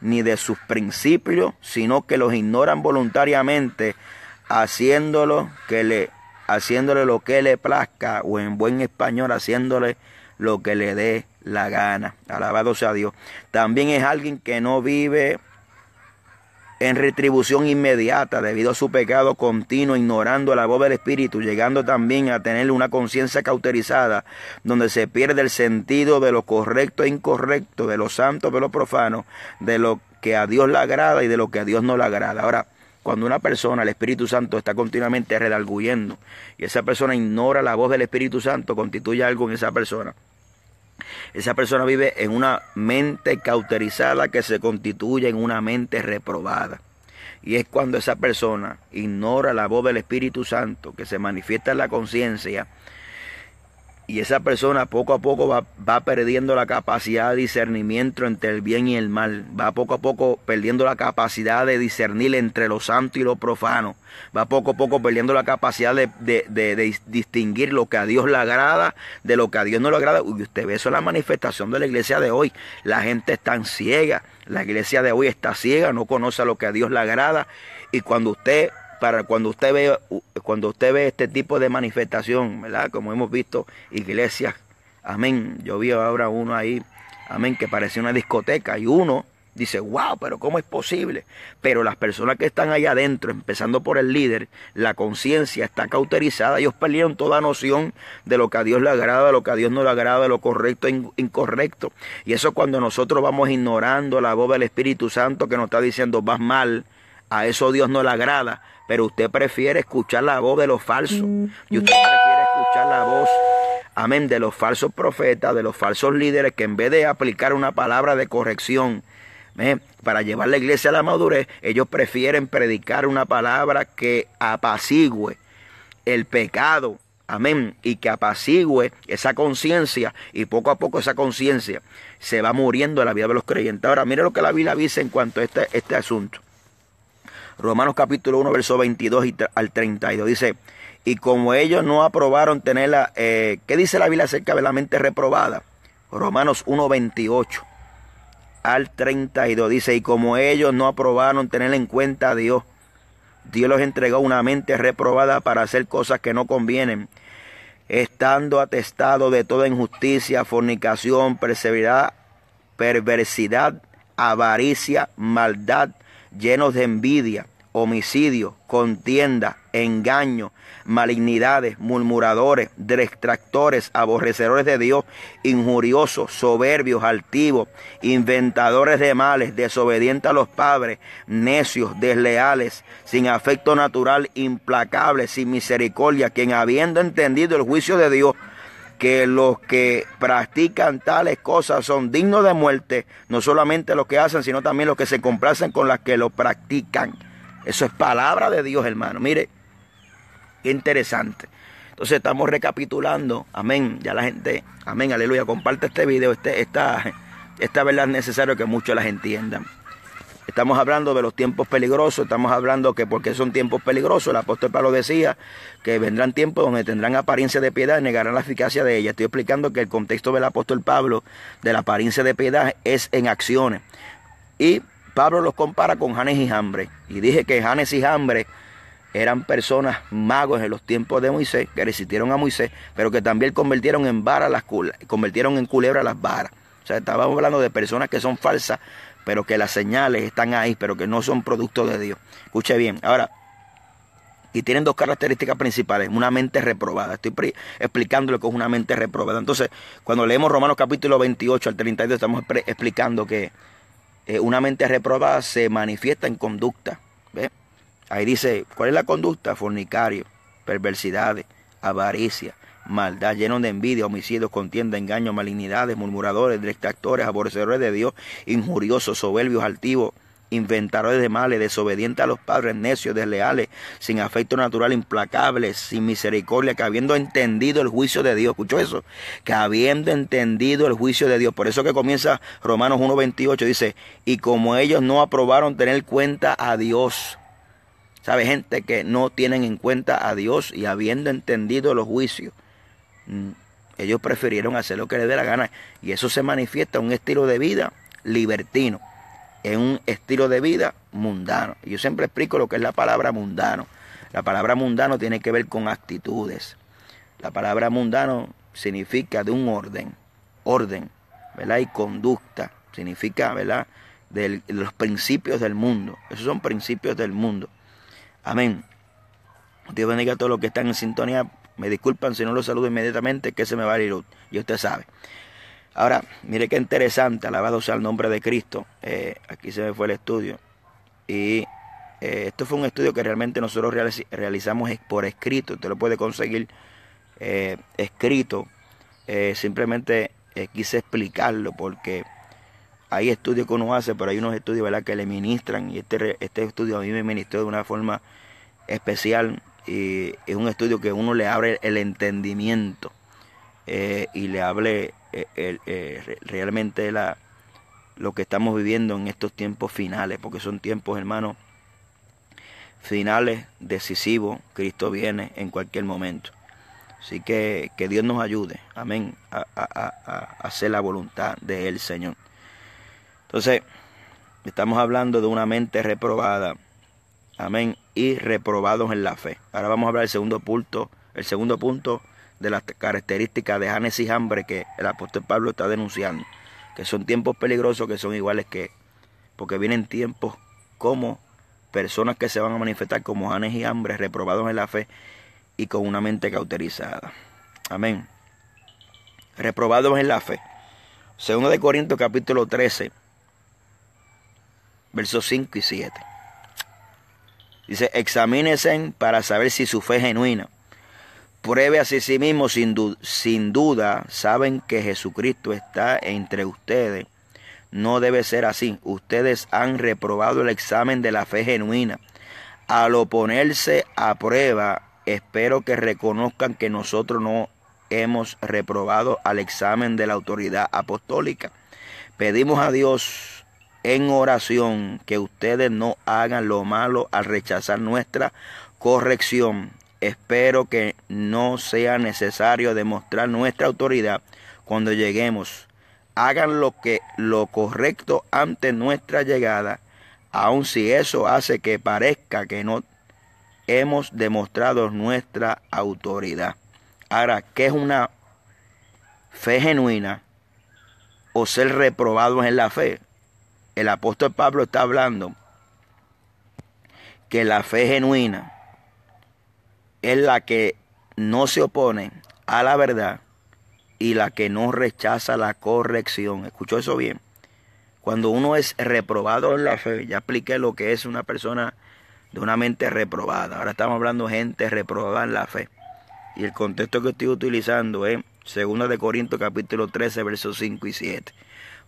ni de sus principios, sino que los ignoran voluntariamente, haciéndolo que le, haciéndole lo que le plazca, o en buen español, haciéndole lo que le dé la gana. Alabado sea Dios. También es alguien que no vive en retribución inmediata debido a su pecado continuo, ignorando la voz del Espíritu, llegando también a tener una conciencia cauterizada, donde se pierde el sentido de lo correcto e incorrecto, de lo santo, de lo profano, de lo que a Dios le agrada y de lo que a Dios no le agrada. Ahora, cuando una persona, el Espíritu Santo, está continuamente redarguyendo y esa persona ignora la voz del Espíritu Santo, constituye algo en esa persona. Esa persona vive en una mente cauterizada que se constituye en una mente reprobada. Y es cuando esa persona ignora la voz del Espíritu Santo que se manifiesta en la conciencia y esa persona poco a poco va, perdiendo la capacidad de discernimiento entre el bien y el mal. Va poco a poco perdiendo la capacidad de discernir entre lo santo y lo profano. Va poco a poco perdiendo la capacidad de, distinguir lo que a Dios le agrada de lo que a Dios no le agrada. Y usted ve eso en la manifestación de la iglesia de hoy. La gente está ciega. La iglesia de hoy está ciega, no conoce lo que a Dios le agrada. Y cuando usted para cuando usted ve cuando usted ve este tipo de manifestación, ¿verdad? Como hemos visto iglesias, amén. Yo vi ahora uno ahí, amén, que parecía una discoteca y uno dice, "Wow, pero cómo es posible?" Pero las personas que están allá adentro, empezando por el líder, la conciencia está cauterizada, ellos perdieron toda noción de lo que a Dios le agrada, lo que a Dios no le agrada, lo correcto e incorrecto. Y eso cuando nosotros vamos ignorando la voz del Espíritu Santo que nos está diciendo, "Vas mal." A eso Dios no le agrada, pero usted prefiere escuchar la voz de los falsos. Y usted prefiere escuchar la voz, amén, de los falsos profetas, de los falsos líderes, que en vez de aplicar una palabra de corrección, ¿eh? para llevar la iglesia a la madurez, ellos prefieren predicar una palabra que apacigüe el pecado, Amén. Y que apacigüe esa conciencia. Y poco a poco esa conciencia se va muriendo en la vida de los creyentes. Ahora, mire lo que la Biblia dice en cuanto a este, este asunto. Romanos capítulo 1, verso 22 al 32. Dice, y como ellos no aprobaron tenerla, eh, ¿qué dice la Biblia acerca de la mente reprobada? Romanos 1, 28 al 32. Dice, y como ellos no aprobaron tener en cuenta a Dios, Dios los entregó una mente reprobada para hacer cosas que no convienen, estando atestado de toda injusticia, fornicación, perseveridad, perversidad, avaricia, maldad, llenos de envidia, homicidio, contienda, engaño, malignidades, murmuradores, detractores, aborrecedores de Dios, injuriosos, soberbios, altivos, inventadores de males, desobedientes a los padres, necios, desleales, sin afecto natural, implacables, sin misericordia, quien habiendo entendido el juicio de Dios, que los que practican tales cosas son dignos de muerte, no solamente los que hacen, sino también los que se complacen con las que lo practican. Eso es palabra de Dios, hermano. Mire, qué interesante. Entonces estamos recapitulando, amén, ya la gente, amén, aleluya, comparte este video, este, esta, esta verdad es necesario que muchos las entiendan. Estamos hablando de los tiempos peligrosos, estamos hablando que porque son tiempos peligrosos, el apóstol Pablo decía que vendrán tiempos donde tendrán apariencia de piedad y negarán la eficacia de ella. Estoy explicando que el contexto del apóstol Pablo de la apariencia de piedad es en acciones. Y Pablo los compara con Janes y Hambre. Y dije que Janes y Hambre eran personas magos en los tiempos de Moisés, que resistieron a Moisés, pero que también convirtieron en vara las convirtieron en culebra las varas. O sea, estábamos hablando de personas que son falsas pero que las señales están ahí, pero que no son producto de Dios. Escuche bien, ahora, y tienen dos características principales, una mente reprobada. Estoy explicándole lo que es una mente reprobada. Entonces, cuando leemos Romanos capítulo 28 al 32, estamos explicando que eh, una mente reprobada se manifiesta en conducta. ¿ve? Ahí dice, ¿cuál es la conducta? Fornicario, perversidades, avaricia, maldad, lleno de envidia, homicidios, contienda, engaños, malignidades, murmuradores, detractores, aborrecedores de Dios, injuriosos, soberbios, altivos, inventadores de males, desobedientes a los padres, necios, desleales, sin afecto natural, implacables, sin misericordia, que habiendo entendido el juicio de Dios, escuchó eso, que habiendo entendido el juicio de Dios, por eso que comienza Romanos 1.28, dice, y como ellos no aprobaron tener cuenta a Dios, sabe gente que no tienen en cuenta a Dios y habiendo entendido los juicios, Mm. Ellos prefirieron hacer lo que les dé la gana. Y eso se manifiesta en un estilo de vida libertino, en un estilo de vida mundano. Yo siempre explico lo que es la palabra mundano. La palabra mundano tiene que ver con actitudes. La palabra mundano significa de un orden, orden, ¿verdad? Y conducta, significa, ¿verdad? de los principios del mundo. Esos son principios del mundo. Amén. Dios bendiga a todos los que están en sintonía me disculpan si no lo saludo inmediatamente, que se me va a ir. Y usted sabe. Ahora, mire qué interesante, alabado sea el nombre de Cristo. Eh, aquí se me fue el estudio. Y eh, esto fue un estudio que realmente nosotros realizamos por escrito. Usted lo puede conseguir eh, escrito. simplemente quise explicarlo porque hay estudios que uno hace, pero hay unos estudios que le ministran. Y este, este estudio a mí me ministró de una forma especial y es un estudio que uno le abre el entendimiento eh, y le hable eh, eh, realmente la, lo que estamos viviendo en estos tiempos finales, porque son tiempos, hermanos, finales, decisivos. Cristo viene en cualquier momento. Así que que Dios nos ayude, amén, a, hacer la voluntad de Él, Señor. Entonces, estamos hablando de una mente reprobada, amén, y reprobados en la fe. Ahora vamos a hablar del segundo punto, el segundo punto de las características de Janes y hambre que el apóstol Pablo está denunciando, que son tiempos peligrosos que son iguales que, porque vienen tiempos como personas que se van a manifestar como Janes y hambre, reprobados en la fe y con una mente cauterizada. Amén. Reprobados en la fe. Segundo de Corintios capítulo 13, versos 5 y 7. Dice, examínense para saber si su fe es genuina. Pruebe a sí mismo sin, sin duda, saben que Jesucristo está entre ustedes. No debe ser así. Ustedes han reprobado el examen de la fe genuina. Al oponerse a prueba, espero que reconozcan que nosotros no hemos reprobado al examen de la autoridad apostólica. Pedimos a Dios en oración que ustedes no hagan lo malo al rechazar nuestra corrección. Espero que no sea necesario demostrar nuestra autoridad cuando lleguemos. Hagan lo que lo correcto ante nuestra llegada, aun si eso hace que parezca que no hemos demostrado nuestra autoridad. Ahora, ¿qué es una fe genuina o ser reprobados en la fe? el apóstol Pablo está hablando que la fe genuina es la que no se opone a la verdad y la que no rechaza la corrección. ¿Escuchó eso bien? Cuando uno es reprobado en la fe, ya expliqué lo que es una persona de una mente reprobada. Ahora estamos hablando de gente reprobada en la fe. Y el contexto que estoy utilizando es 2 de Corintios capítulo 13, versos 5 y 7.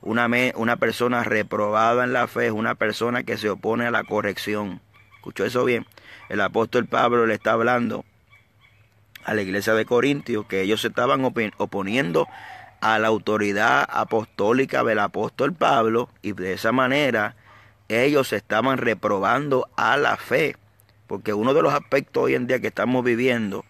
Una, una persona reprobada en la fe es una persona que se opone a la corrección. ¿Escuchó eso bien? El apóstol Pablo le está hablando a la iglesia de Corintios que ellos se estaban oponiendo a la autoridad apostólica del apóstol Pablo y de esa manera ellos se estaban reprobando a la fe. Porque uno de los aspectos hoy en día que estamos viviendo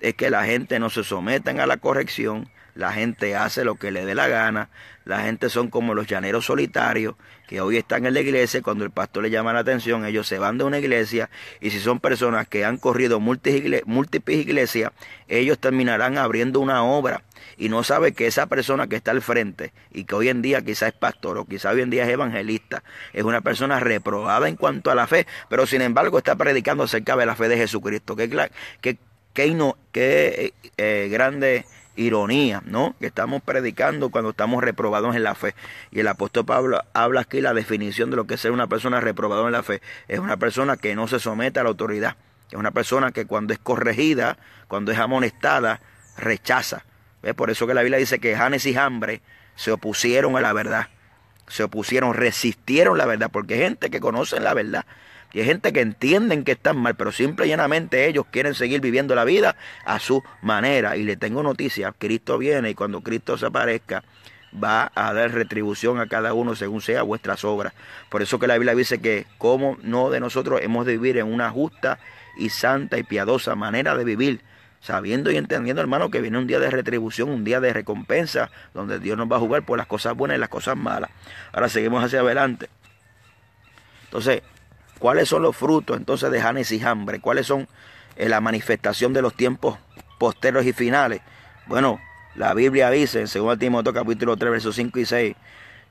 es que la gente no se someten a la corrección, la gente hace lo que le dé la gana, la gente son como los llaneros solitarios que hoy están en la iglesia, cuando el pastor le llama la atención, ellos se van de una iglesia y si son personas que han corrido múltiples iglesias, ellos terminarán abriendo una obra y no sabe que esa persona que está al frente y que hoy en día quizás es pastor o quizás hoy en día es evangelista, es una persona reprobada en cuanto a la fe, pero sin embargo está predicando acerca de la fe de Jesucristo. ¿Qué, qué, eh, grande ironía, ¿no? Que estamos predicando cuando estamos reprobados en la fe. Y el apóstol Pablo habla aquí la definición de lo que es ser una persona reprobada en la fe. Es una persona que no se somete a la autoridad. Es una persona que cuando es corregida, cuando es amonestada, rechaza. Es Por eso que la Biblia dice que Janes y Hambre se opusieron a la verdad. Se opusieron, resistieron la verdad, porque hay gente que conoce la verdad, y hay gente que entienden que están mal, pero simple y ellos quieren seguir viviendo la vida a su manera. Y le tengo noticia, Cristo viene y cuando Cristo se aparezca, va a dar retribución a cada uno según sea vuestras obras. Por eso que la Biblia dice que como no de nosotros hemos de vivir en una justa y santa y piadosa manera de vivir, sabiendo y entendiendo, hermano, que viene un día de retribución, un día de recompensa, donde Dios nos va a jugar por las cosas buenas y las cosas malas. Ahora seguimos hacia adelante. Entonces, ¿Cuáles son los frutos entonces de Janes y Hambre? ¿Cuáles son eh, la manifestación de los tiempos posteros y finales? Bueno, la Biblia dice en 2 Timoteo capítulo 3 versos 5 y 6,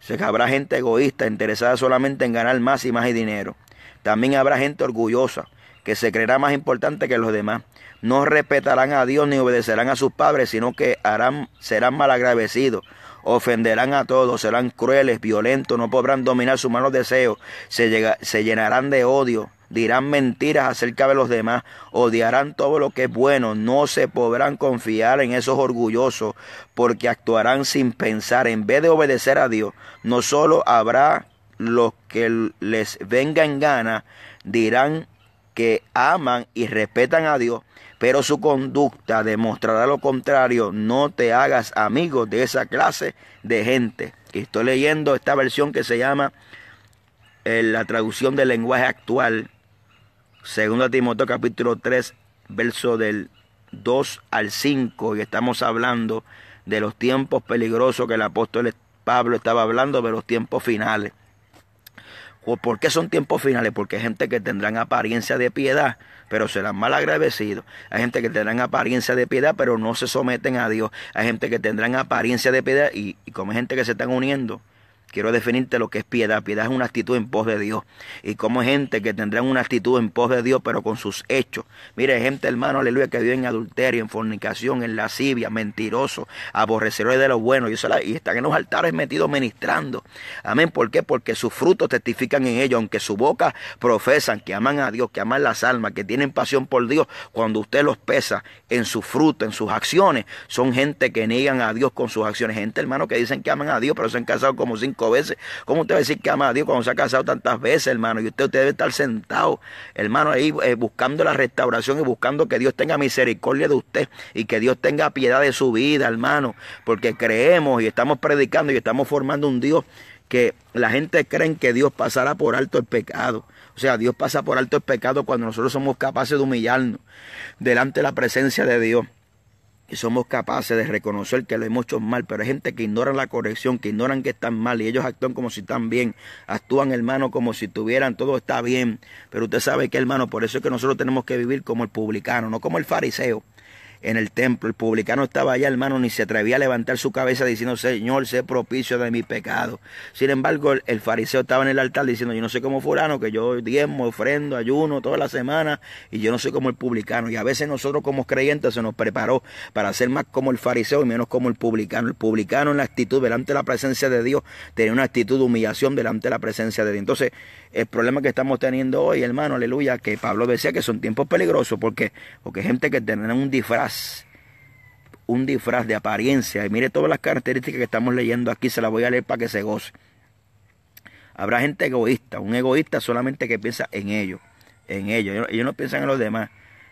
que habrá gente egoísta interesada solamente en ganar más y más dinero. También habrá gente orgullosa que se creerá más importante que los demás no respetarán a Dios ni obedecerán a sus padres, sino que harán, serán malagradecidos, ofenderán a todos, serán crueles, violentos, no podrán dominar sus malos deseos, se, se llenarán de odio, dirán mentiras acerca de los demás, odiarán todo lo que es bueno, no se podrán confiar en esos orgullosos, porque actuarán sin pensar, en vez de obedecer a Dios, no solo habrá los que les venga en gana, dirán que aman y respetan a Dios, pero su conducta demostrará lo contrario. No te hagas amigo de esa clase de gente. Estoy leyendo esta versión que se llama eh, la traducción del lenguaje actual, 2 Timoteo capítulo 3, verso del 2 al 5, y estamos hablando de los tiempos peligrosos que el apóstol Pablo estaba hablando, de los tiempos finales. ¿O por qué son tiempos finales? Porque hay gente que tendrán apariencia de piedad, pero serán mal agradecidos. Hay gente que tendrán apariencia de piedad, pero no se someten a Dios. Hay gente que tendrán apariencia de piedad y, y como hay gente que se están uniendo quiero definirte lo que es piedad. Piedad es una actitud en pos de Dios. Y como gente que tendrá una actitud en pos de Dios, pero con sus hechos. Mire, gente, hermano, aleluya, que vive en adulterio, en fornicación, en lascivia, mentiroso, aborrecedores de lo bueno. Y, están en los altares metidos ministrando. Amén. ¿Por qué? Porque sus frutos testifican en ellos, aunque su boca profesan que aman a Dios, que aman las almas, que tienen pasión por Dios. Cuando usted los pesa en sus frutos, en sus acciones, son gente que niegan a Dios con sus acciones. Gente, hermano, que dicen que aman a Dios, pero se han casado como cinco veces. ¿Cómo usted va a decir que ama a Dios cuando se ha casado tantas veces, hermano? Y usted, usted debe estar sentado, hermano, ahí eh, buscando la restauración y buscando que Dios tenga misericordia de usted y que Dios tenga piedad de su vida, hermano. Porque creemos y estamos predicando y estamos formando un Dios que la gente cree que Dios pasará por alto el pecado. O sea, Dios pasa por alto el pecado cuando nosotros somos capaces de humillarnos delante de la presencia de Dios y somos capaces de reconocer que lo hemos hecho mal, pero hay gente que ignora la corrección, que ignoran que están mal y ellos actúan como si están bien, actúan hermano como si tuvieran todo está bien, pero usted sabe que hermano, por eso es que nosotros tenemos que vivir como el publicano, no como el fariseo en el templo. El publicano estaba allá, hermano, ni se atrevía a levantar su cabeza diciendo, Señor, sé propicio de mi pecado. Sin embargo, el, fariseo estaba en el altar diciendo, yo no sé cómo fulano, que yo diezmo, ofrendo, ayuno toda la semana, y yo no sé cómo el publicano. Y a veces nosotros como creyentes se nos preparó para ser más como el fariseo y menos como el publicano. El publicano en la actitud delante de la presencia de Dios tenía una actitud de humillación delante de la presencia de Dios. Entonces, el problema que estamos teniendo hoy, hermano, aleluya, que Pablo decía que son tiempos peligrosos, porque porque gente que tiene un disfraz, un disfraz de apariencia, y mire todas las características que estamos leyendo aquí, se las voy a leer para que se goce. Habrá gente egoísta, un egoísta solamente que piensa en ellos, en ellos, ellos, no piensan en los demás,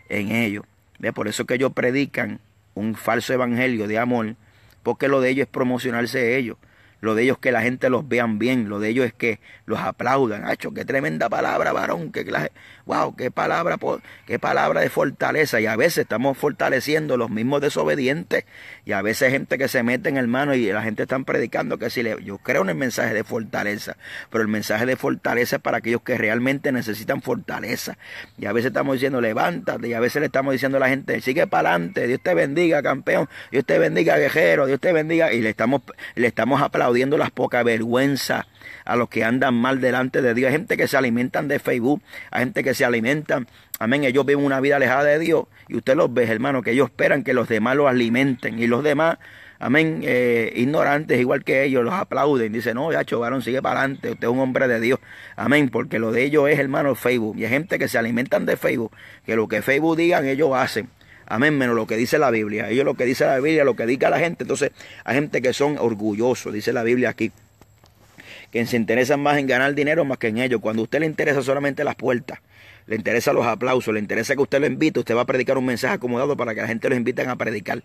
en ellos. ¿Ve? Por eso que ellos predican un falso evangelio de amor, porque lo de ellos es promocionarse ellos. Lo de ellos es que la gente los vean bien, lo de ellos es que los aplaudan. hecho qué tremenda palabra, varón, qué wow, qué palabra, qué palabra de fortaleza. Y a veces estamos fortaleciendo los mismos desobedientes. Y a veces gente que se mete en el mano y la gente está predicando que si le, yo creo en el mensaje de fortaleza, pero el mensaje de fortaleza es para aquellos que realmente necesitan fortaleza. Y a veces estamos diciendo, levántate, y a veces le estamos diciendo a la gente, sigue para adelante, Dios te bendiga, campeón, Dios te bendiga, guerrero, Dios te bendiga, y le estamos, le estamos aplaudiendo aplaudiendo las poca vergüenza a los que andan mal delante de Dios. Hay gente que se alimentan de Facebook, hay gente que se alimentan, amén, ellos viven una vida alejada de Dios y usted los ve, hermano, que ellos esperan que los demás los alimenten y los demás, amén, eh, ignorantes igual que ellos, los aplauden. Dicen, no, ya chovaron, sigue para adelante, usted es un hombre de Dios, amén, porque lo de ellos es, hermano, Facebook. Y hay gente que se alimentan de Facebook, que lo que Facebook digan ellos hacen. Amén, menos lo que dice la Biblia. Ellos lo que dice la Biblia, lo que diga la gente. Entonces, hay gente que son orgullosos, dice la Biblia aquí. Que se interesan más en ganar dinero más que en ellos. Cuando a usted le interesa solamente las puertas, le interesa los aplausos, le interesa que usted lo invite, usted va a predicar un mensaje acomodado para que la gente los invite a predicar.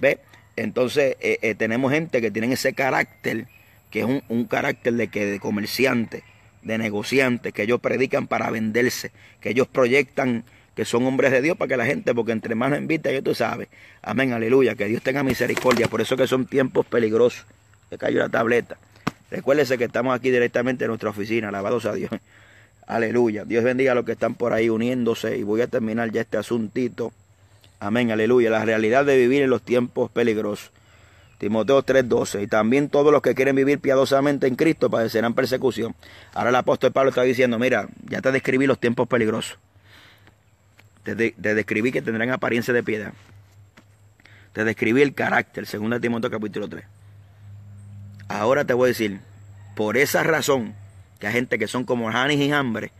¿Ve? Entonces, eh, eh, tenemos gente que tienen ese carácter, que es un, carácter de, que, de comerciante, de negociante, que ellos predican para venderse, que ellos proyectan que son hombres de Dios, para que la gente, porque entre más nos invita, ya tú sabes. Amén, aleluya, que Dios tenga misericordia. Por eso que son tiempos peligrosos. Le cayó la tableta. Recuérdese que estamos aquí directamente en nuestra oficina, alabados a Dios. Aleluya. Dios bendiga a los que están por ahí uniéndose. Y voy a terminar ya este asuntito. Amén, aleluya. La realidad de vivir en los tiempos peligrosos. Timoteo 3:12. Y también todos los que quieren vivir piadosamente en Cristo padecerán persecución. Ahora el apóstol Pablo está diciendo, mira, ya te describí los tiempos peligrosos. Te, describí que tendrán apariencia de piedad. Te describí el carácter, según Timoteo capítulo 3. Ahora te voy a decir, por esa razón, que hay gente que son como Janis y Hambre,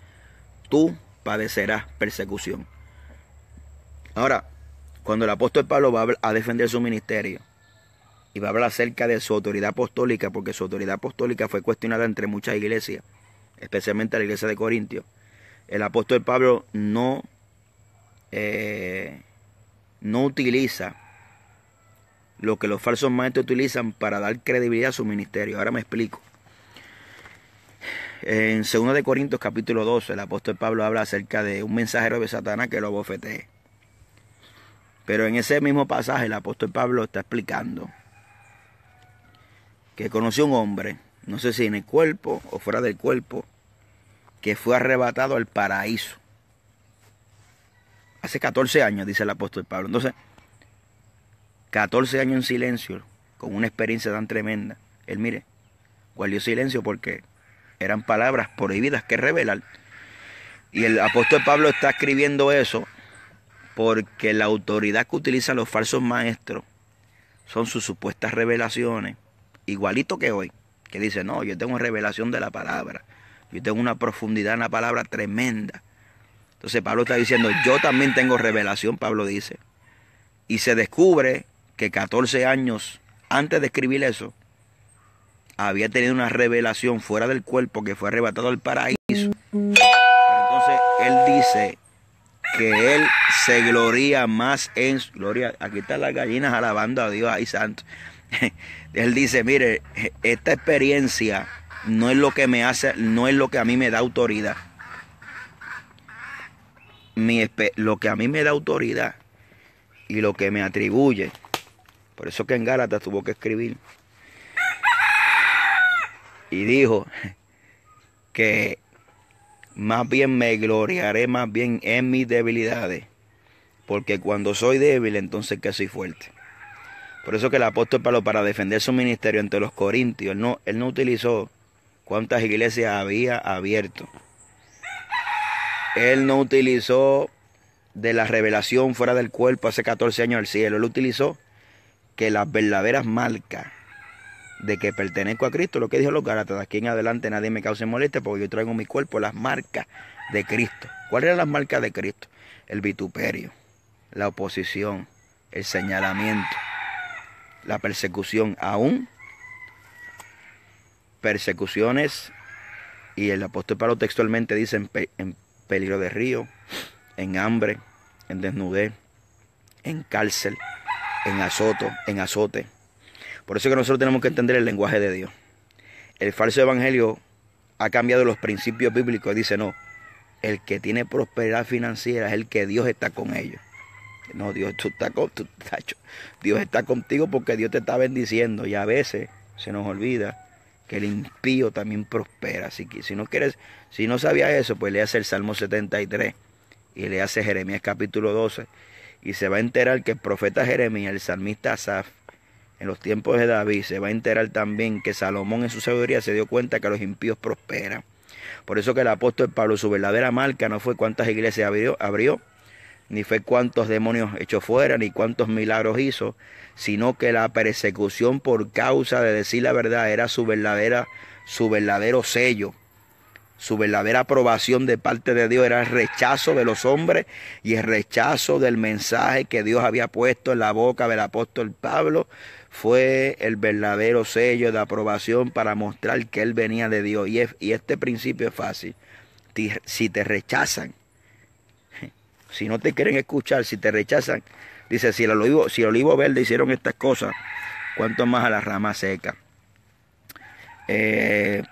tú padecerás persecución. Ahora, cuando el apóstol Pablo va a defender su ministerio y va a hablar acerca de su autoridad apostólica, porque su autoridad apostólica fue cuestionada entre muchas iglesias, especialmente la iglesia de Corintios. el apóstol Pablo no eh, no utiliza lo que los falsos maestros utilizan para dar credibilidad a su ministerio. Ahora me explico. En 2 de Corintios capítulo 12, el apóstol Pablo habla acerca de un mensajero de Satanás que lo bofetee. Pero en ese mismo pasaje el apóstol Pablo está explicando que conoció un hombre, no sé si en el cuerpo o fuera del cuerpo, que fue arrebatado al paraíso. Hace 14 años, dice el apóstol Pablo. Entonces, 14 años en silencio, con una experiencia tan tremenda. Él, mire, guardió silencio porque eran palabras prohibidas que revelar. Y el apóstol Pablo está escribiendo eso porque la autoridad que utilizan los falsos maestros son sus supuestas revelaciones, igualito que hoy, que dice, no, yo tengo revelación de la palabra, yo tengo una profundidad en la palabra tremenda. Entonces Pablo está diciendo, yo también tengo revelación, Pablo dice. Y se descubre que 14 años antes de escribir eso, había tenido una revelación fuera del cuerpo que fue arrebatado al paraíso. entonces él dice que él se gloria más en gloria. Aquí están las gallinas alabando a Dios, ay santo. él dice, mire, esta experiencia no es lo que me hace, no es lo que a mí me da autoridad lo que a mí me da autoridad y lo que me atribuye. Por eso que en Gálatas tuvo que escribir. Y dijo que más bien me gloriaré más bien en mis debilidades. Porque cuando soy débil, entonces que soy fuerte. Por eso que el apóstol Pablo, para defender su ministerio ante los corintios, él no, él no utilizó cuántas iglesias había abierto. Él no utilizó de la revelación fuera del cuerpo hace 14 años al cielo. Él utilizó que las verdaderas marcas de que pertenezco a Cristo, lo que dijo los Gálatas, de aquí en adelante nadie me cause molestia porque yo traigo en mi cuerpo las marcas de Cristo. ¿Cuáles eran las marcas de Cristo? El vituperio, la oposición, el señalamiento, la persecución, aún persecuciones, y el apóstol Pablo textualmente dice en peligro de río, en hambre, en desnudez, en cárcel, en azoto, en azote. Por eso es que nosotros tenemos que entender el lenguaje de Dios. El falso evangelio ha cambiado los principios bíblicos y dice, no, el que tiene prosperidad financiera es el que Dios está con ellos. No, Dios, Dios está contigo porque Dios te está bendiciendo y a veces se nos olvida que el impío también prospera. Así que si no quieres, si no sabía eso, pues le hace el Salmo 73 y le hace Jeremías capítulo 12 y se va a enterar que el profeta Jeremías, el salmista Asaf, en los tiempos de David, se va a enterar también que Salomón en su sabiduría se dio cuenta que los impíos prosperan. Por eso que el apóstol Pablo, su verdadera marca no fue cuántas iglesias abrió, abrió ni fue cuántos demonios echó fuera, ni cuántos milagros hizo, sino que la persecución por causa de decir la verdad era su verdadera su verdadero sello. Su verdadera aprobación de parte de Dios era el rechazo de los hombres y el rechazo del mensaje que Dios había puesto en la boca del apóstol Pablo fue el verdadero sello de aprobación para mostrar que él venía de Dios. Y, y este principio es fácil. Si te rechazan, si no te quieren escuchar, si te rechazan, Dice, si el olivo, si olivo verde hicieron estas cosas, ¿cuánto más a la rama seca? Eh,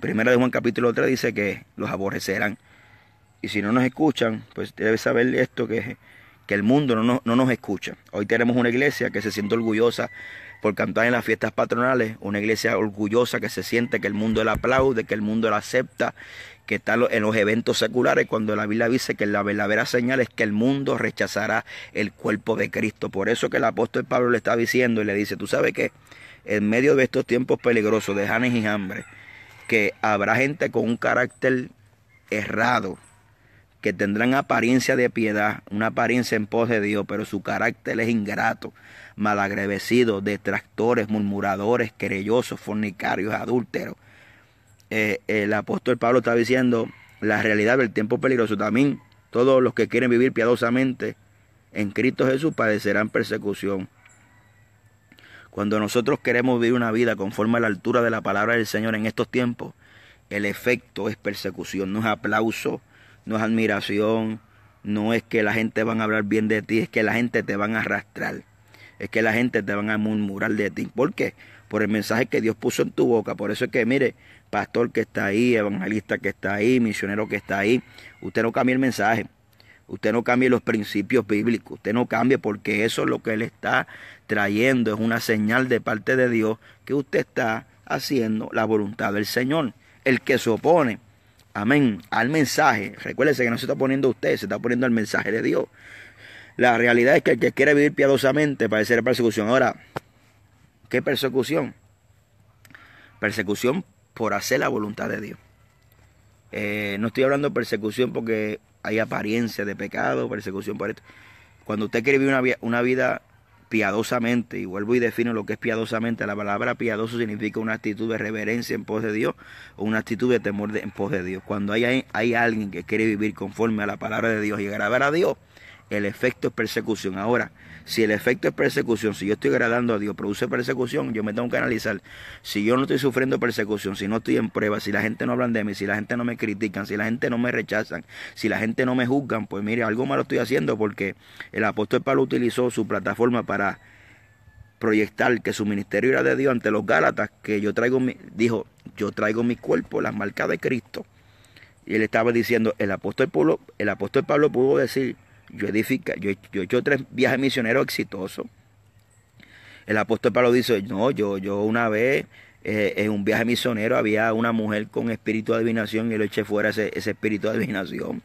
primera de Juan capítulo 3 dice que los aborrecerán. Y si no nos escuchan, pues debe saber esto que, que el mundo no, no nos escucha. Hoy tenemos una iglesia que se siente orgullosa por cantar en las fiestas patronales, una iglesia orgullosa que se siente que el mundo la aplaude, que el mundo la acepta, que está en los eventos seculares cuando la Biblia dice que la verdadera señal es que el mundo rechazará el cuerpo de Cristo. Por eso que el apóstol Pablo le está diciendo y le dice, tú sabes que en medio de estos tiempos peligrosos de Janes y hambre, que habrá gente con un carácter errado, que tendrán apariencia de piedad, una apariencia en pos de Dios, pero su carácter es ingrato, malagrevecido, detractores, murmuradores, querellosos, fornicarios, adúlteros eh, eh, el apóstol Pablo está diciendo la realidad del tiempo peligroso. También todos los que quieren vivir piadosamente en Cristo Jesús padecerán persecución. Cuando nosotros queremos vivir una vida conforme a la altura de la palabra del Señor en estos tiempos, el efecto es persecución, no es aplauso, no es admiración, no es que la gente van a hablar bien de ti, es que la gente te van a arrastrar, es que la gente te van a murmurar de ti. ¿Por qué? Por el mensaje que Dios puso en tu boca. Por eso es que, mire, pastor que está ahí, evangelista que está ahí, misionero que está ahí. Usted no cambie el mensaje. Usted no cambie los principios bíblicos, usted no cambie porque eso es lo que él está trayendo, es una señal de parte de Dios que usted está haciendo la voluntad del Señor. El que se opone, amén, al mensaje, recuérdese que no se está poniendo usted, se está poniendo al mensaje de Dios. La realidad es que el que quiere vivir piadosamente ser persecución. Ahora, ¿qué persecución? Persecución por hacer la voluntad de Dios. Eh, no estoy hablando de persecución porque hay apariencia de pecado, persecución por esto. Cuando usted quiere vivir una, vida piadosamente, y vuelvo y defino lo que es piadosamente, la palabra piadoso significa una actitud de reverencia en pos de Dios o una actitud de temor en pos de Dios. Cuando hay, hay alguien que quiere vivir conforme a la palabra de Dios y agradar a Dios, el efecto es persecución. Ahora, si el efecto es persecución, si yo estoy agradando a Dios, produce persecución, yo me tengo que analizar. Si yo no estoy sufriendo persecución, si no estoy en prueba, si la gente no habla de mí, si la gente no me critica, si la gente no me rechazan, si la gente no me juzgan, pues mire, algo malo estoy haciendo porque el apóstol Pablo utilizó su plataforma para proyectar que su ministerio era de Dios ante los Gálatas, que yo traigo mi, dijo, yo traigo mi cuerpo, las marcas de Cristo. Y él estaba diciendo, el apóstol Pablo, el apóstol Pablo pudo decir, yo, edifica, yo, he hecho tres viajes misioneros exitosos. El apóstol Pablo dice, no, yo, yo una vez eh, en un viaje misionero había una mujer con espíritu de adivinación y lo eché fuera ese, espíritu de adivinación.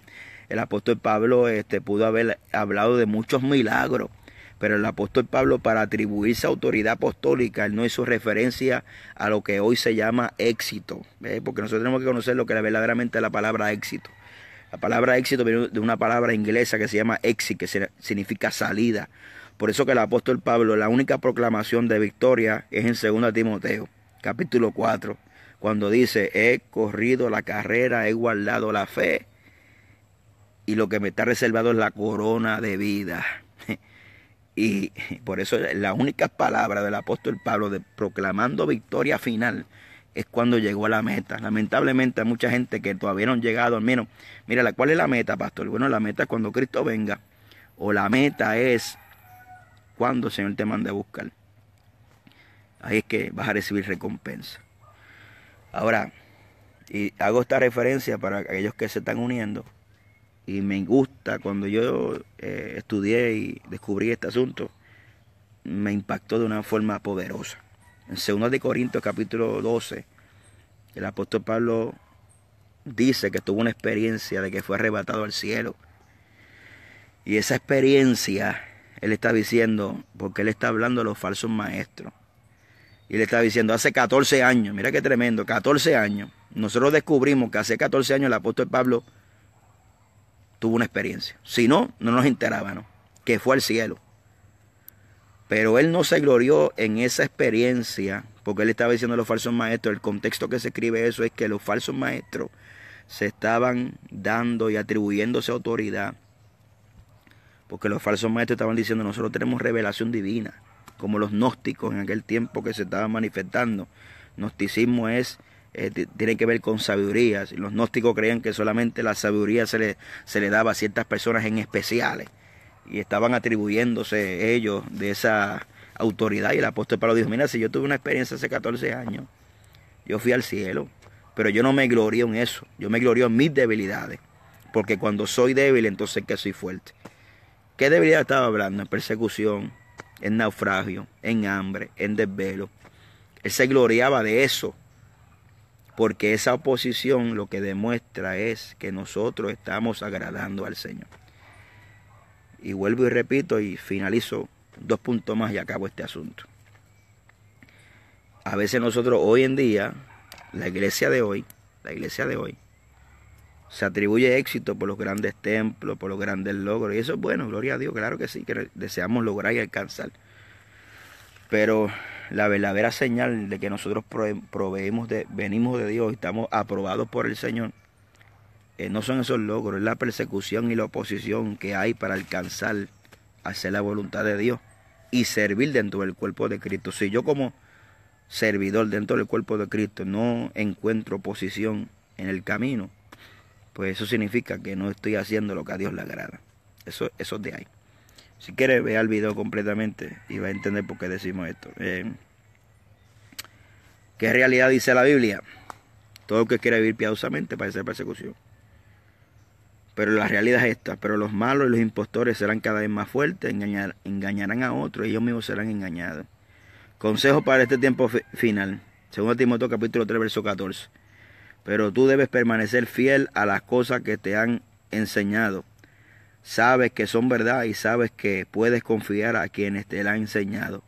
El apóstol Pablo este, pudo haber hablado de muchos milagros pero el apóstol Pablo para atribuirse autoridad apostólica, él no hizo referencia a lo que hoy se llama éxito, porque nosotros tenemos que conocer lo que es verdaderamente la palabra éxito. La palabra éxito viene de una palabra inglesa que se llama exit, que significa salida. Por eso que el apóstol Pablo, la única proclamación de victoria es en 2 Timoteo, capítulo 4, cuando dice, he corrido la carrera, he guardado la fe, y lo que me está reservado es la corona de vida. Y por eso la única palabra del apóstol Pablo de proclamando victoria final es cuando llegó a la meta. Lamentablemente hay mucha gente que todavía no han llegado al menos. Mira, ¿cuál es la meta, pastor? Bueno, la meta es cuando Cristo venga. O la meta es cuando el Señor te mande a buscar. Ahí es que vas a recibir recompensa. Ahora, y hago esta referencia para aquellos que se están uniendo. Y me gusta cuando yo eh, estudié y descubrí este asunto, me impactó de una forma poderosa. En 2 de Corintios capítulo 12, el apóstol Pablo dice que tuvo una experiencia de que fue arrebatado al cielo. Y esa experiencia, él está diciendo, porque él está hablando a los falsos maestros. Y le está diciendo, hace 14 años, mira qué tremendo, 14 años. Nosotros descubrimos que hace 14 años el apóstol Pablo tuvo una experiencia. Si no, no nos enterábamos, que fue al cielo. Pero él no se glorió en esa experiencia, porque él estaba diciendo a los falsos maestros, el contexto que se escribe eso es que los falsos maestros se estaban dando y atribuyéndose autoridad, porque los falsos maestros estaban diciendo, nosotros tenemos revelación divina, como los gnósticos en aquel tiempo que se estaban manifestando. Gnosticismo es eh, tiene que ver con sabiduría, Los gnósticos creían que solamente la sabiduría se le, se le daba a ciertas personas en especiales y estaban atribuyéndose ellos de esa autoridad. Y el apóstol Pablo dijo, mira, si yo tuve una experiencia hace 14 años, yo fui al cielo, pero yo no me glorío en eso, yo me glorío en mis debilidades, porque cuando soy débil, entonces que soy fuerte. ¿Qué debilidad estaba hablando? En persecución, en naufragio, en hambre, en desvelo. Él se gloriaba de eso, porque esa oposición lo que demuestra es que nosotros estamos agradando al Señor. Y vuelvo y repito y finalizo dos puntos más y acabo este asunto. A veces nosotros hoy en día, la iglesia de hoy, la iglesia de hoy, se atribuye éxito por los grandes templos, por los grandes logros. Y eso es bueno, gloria a Dios, claro que sí, que deseamos lograr y alcanzar. Pero la verdadera señal de que nosotros proveemos de, venimos de Dios y estamos aprobados por el Señor eh, no son esos logros, es la persecución y la oposición que hay para alcanzar, hacer la voluntad de Dios y servir dentro del cuerpo de Cristo. Si yo como servidor dentro del cuerpo de Cristo no encuentro oposición en el camino, pues eso significa que no estoy haciendo lo que a Dios le agrada. Eso, es de ahí. Si quieres, ver el video completamente y va a entender por qué decimos esto. ¿Qué realidad dice la Biblia? Todo el que quiere vivir piadosamente parece persecución. Pero la realidad es esta, pero los malos y los impostores serán cada vez más fuertes, engañarán a otros y ellos mismos serán engañados. Consejo para este tiempo final, segundo Timoteo capítulo 3, verso 14. Pero tú debes permanecer fiel a las cosas que te han enseñado. Sabes que son verdad y sabes que puedes confiar a quienes te la han enseñado.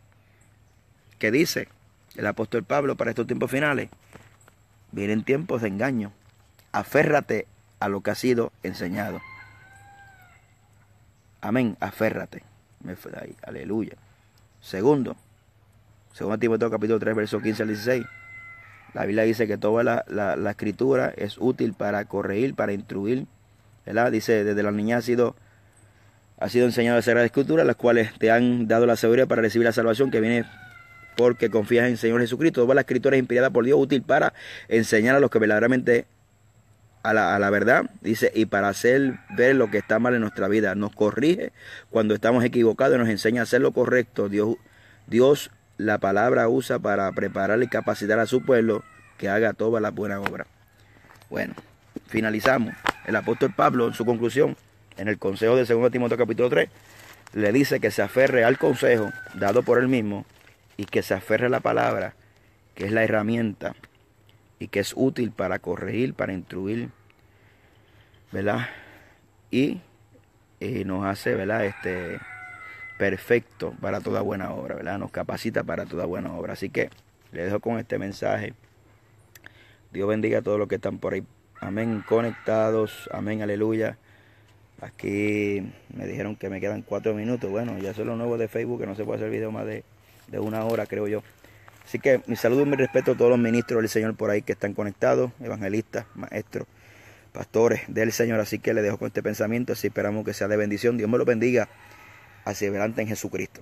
¿Qué dice el apóstol Pablo para estos tiempos finales? Vienen tiempos de engaño. Aférrate a lo que ha sido enseñado. Amén, aférrate. Aleluya. Segundo, segundo Timoteo capítulo 3, verso 15 al 16. La Biblia dice que toda la, la, escritura es útil para corregir, para instruir. ¿verdad? Dice, desde la niña ha sido, ha sido enseñado la Escritura, las cuales te han dado la seguridad para recibir la salvación que viene porque confías en el Señor Jesucristo. Toda la escritura es inspirada por Dios, útil para enseñar a los que verdaderamente a la, verdad, dice, y para hacer ver lo que está mal en nuestra vida. Nos corrige cuando estamos equivocados y nos enseña a hacer lo correcto. Dios, Dios la palabra usa para preparar y capacitar a su pueblo que haga toda la buena obra. Bueno, finalizamos. El apóstol Pablo, en su conclusión, en el consejo de 2 Timoteo capítulo 3, le dice que se aferre al consejo dado por él mismo y que se aferre a la palabra, que es la herramienta y que es útil para corregir, para instruir, ¿verdad? Y, eh, nos hace, ¿verdad? Este, perfecto para toda buena obra, ¿verdad? Nos capacita para toda buena obra. Así que le dejo con este mensaje. Dios bendiga a todos los que están por ahí. Amén, conectados. Amén, aleluya. Aquí me dijeron que me quedan cuatro minutos. Bueno, ya son los nuevos de Facebook, que no se puede hacer video más de una hora, creo yo. Así que mi saludo y mi respeto a todos los ministros del Señor por ahí que están conectados, evangelistas, maestros, pastores del Señor. Así que les dejo con este pensamiento, así esperamos que sea de bendición. Dios me lo bendiga. hacia adelante en Jesucristo.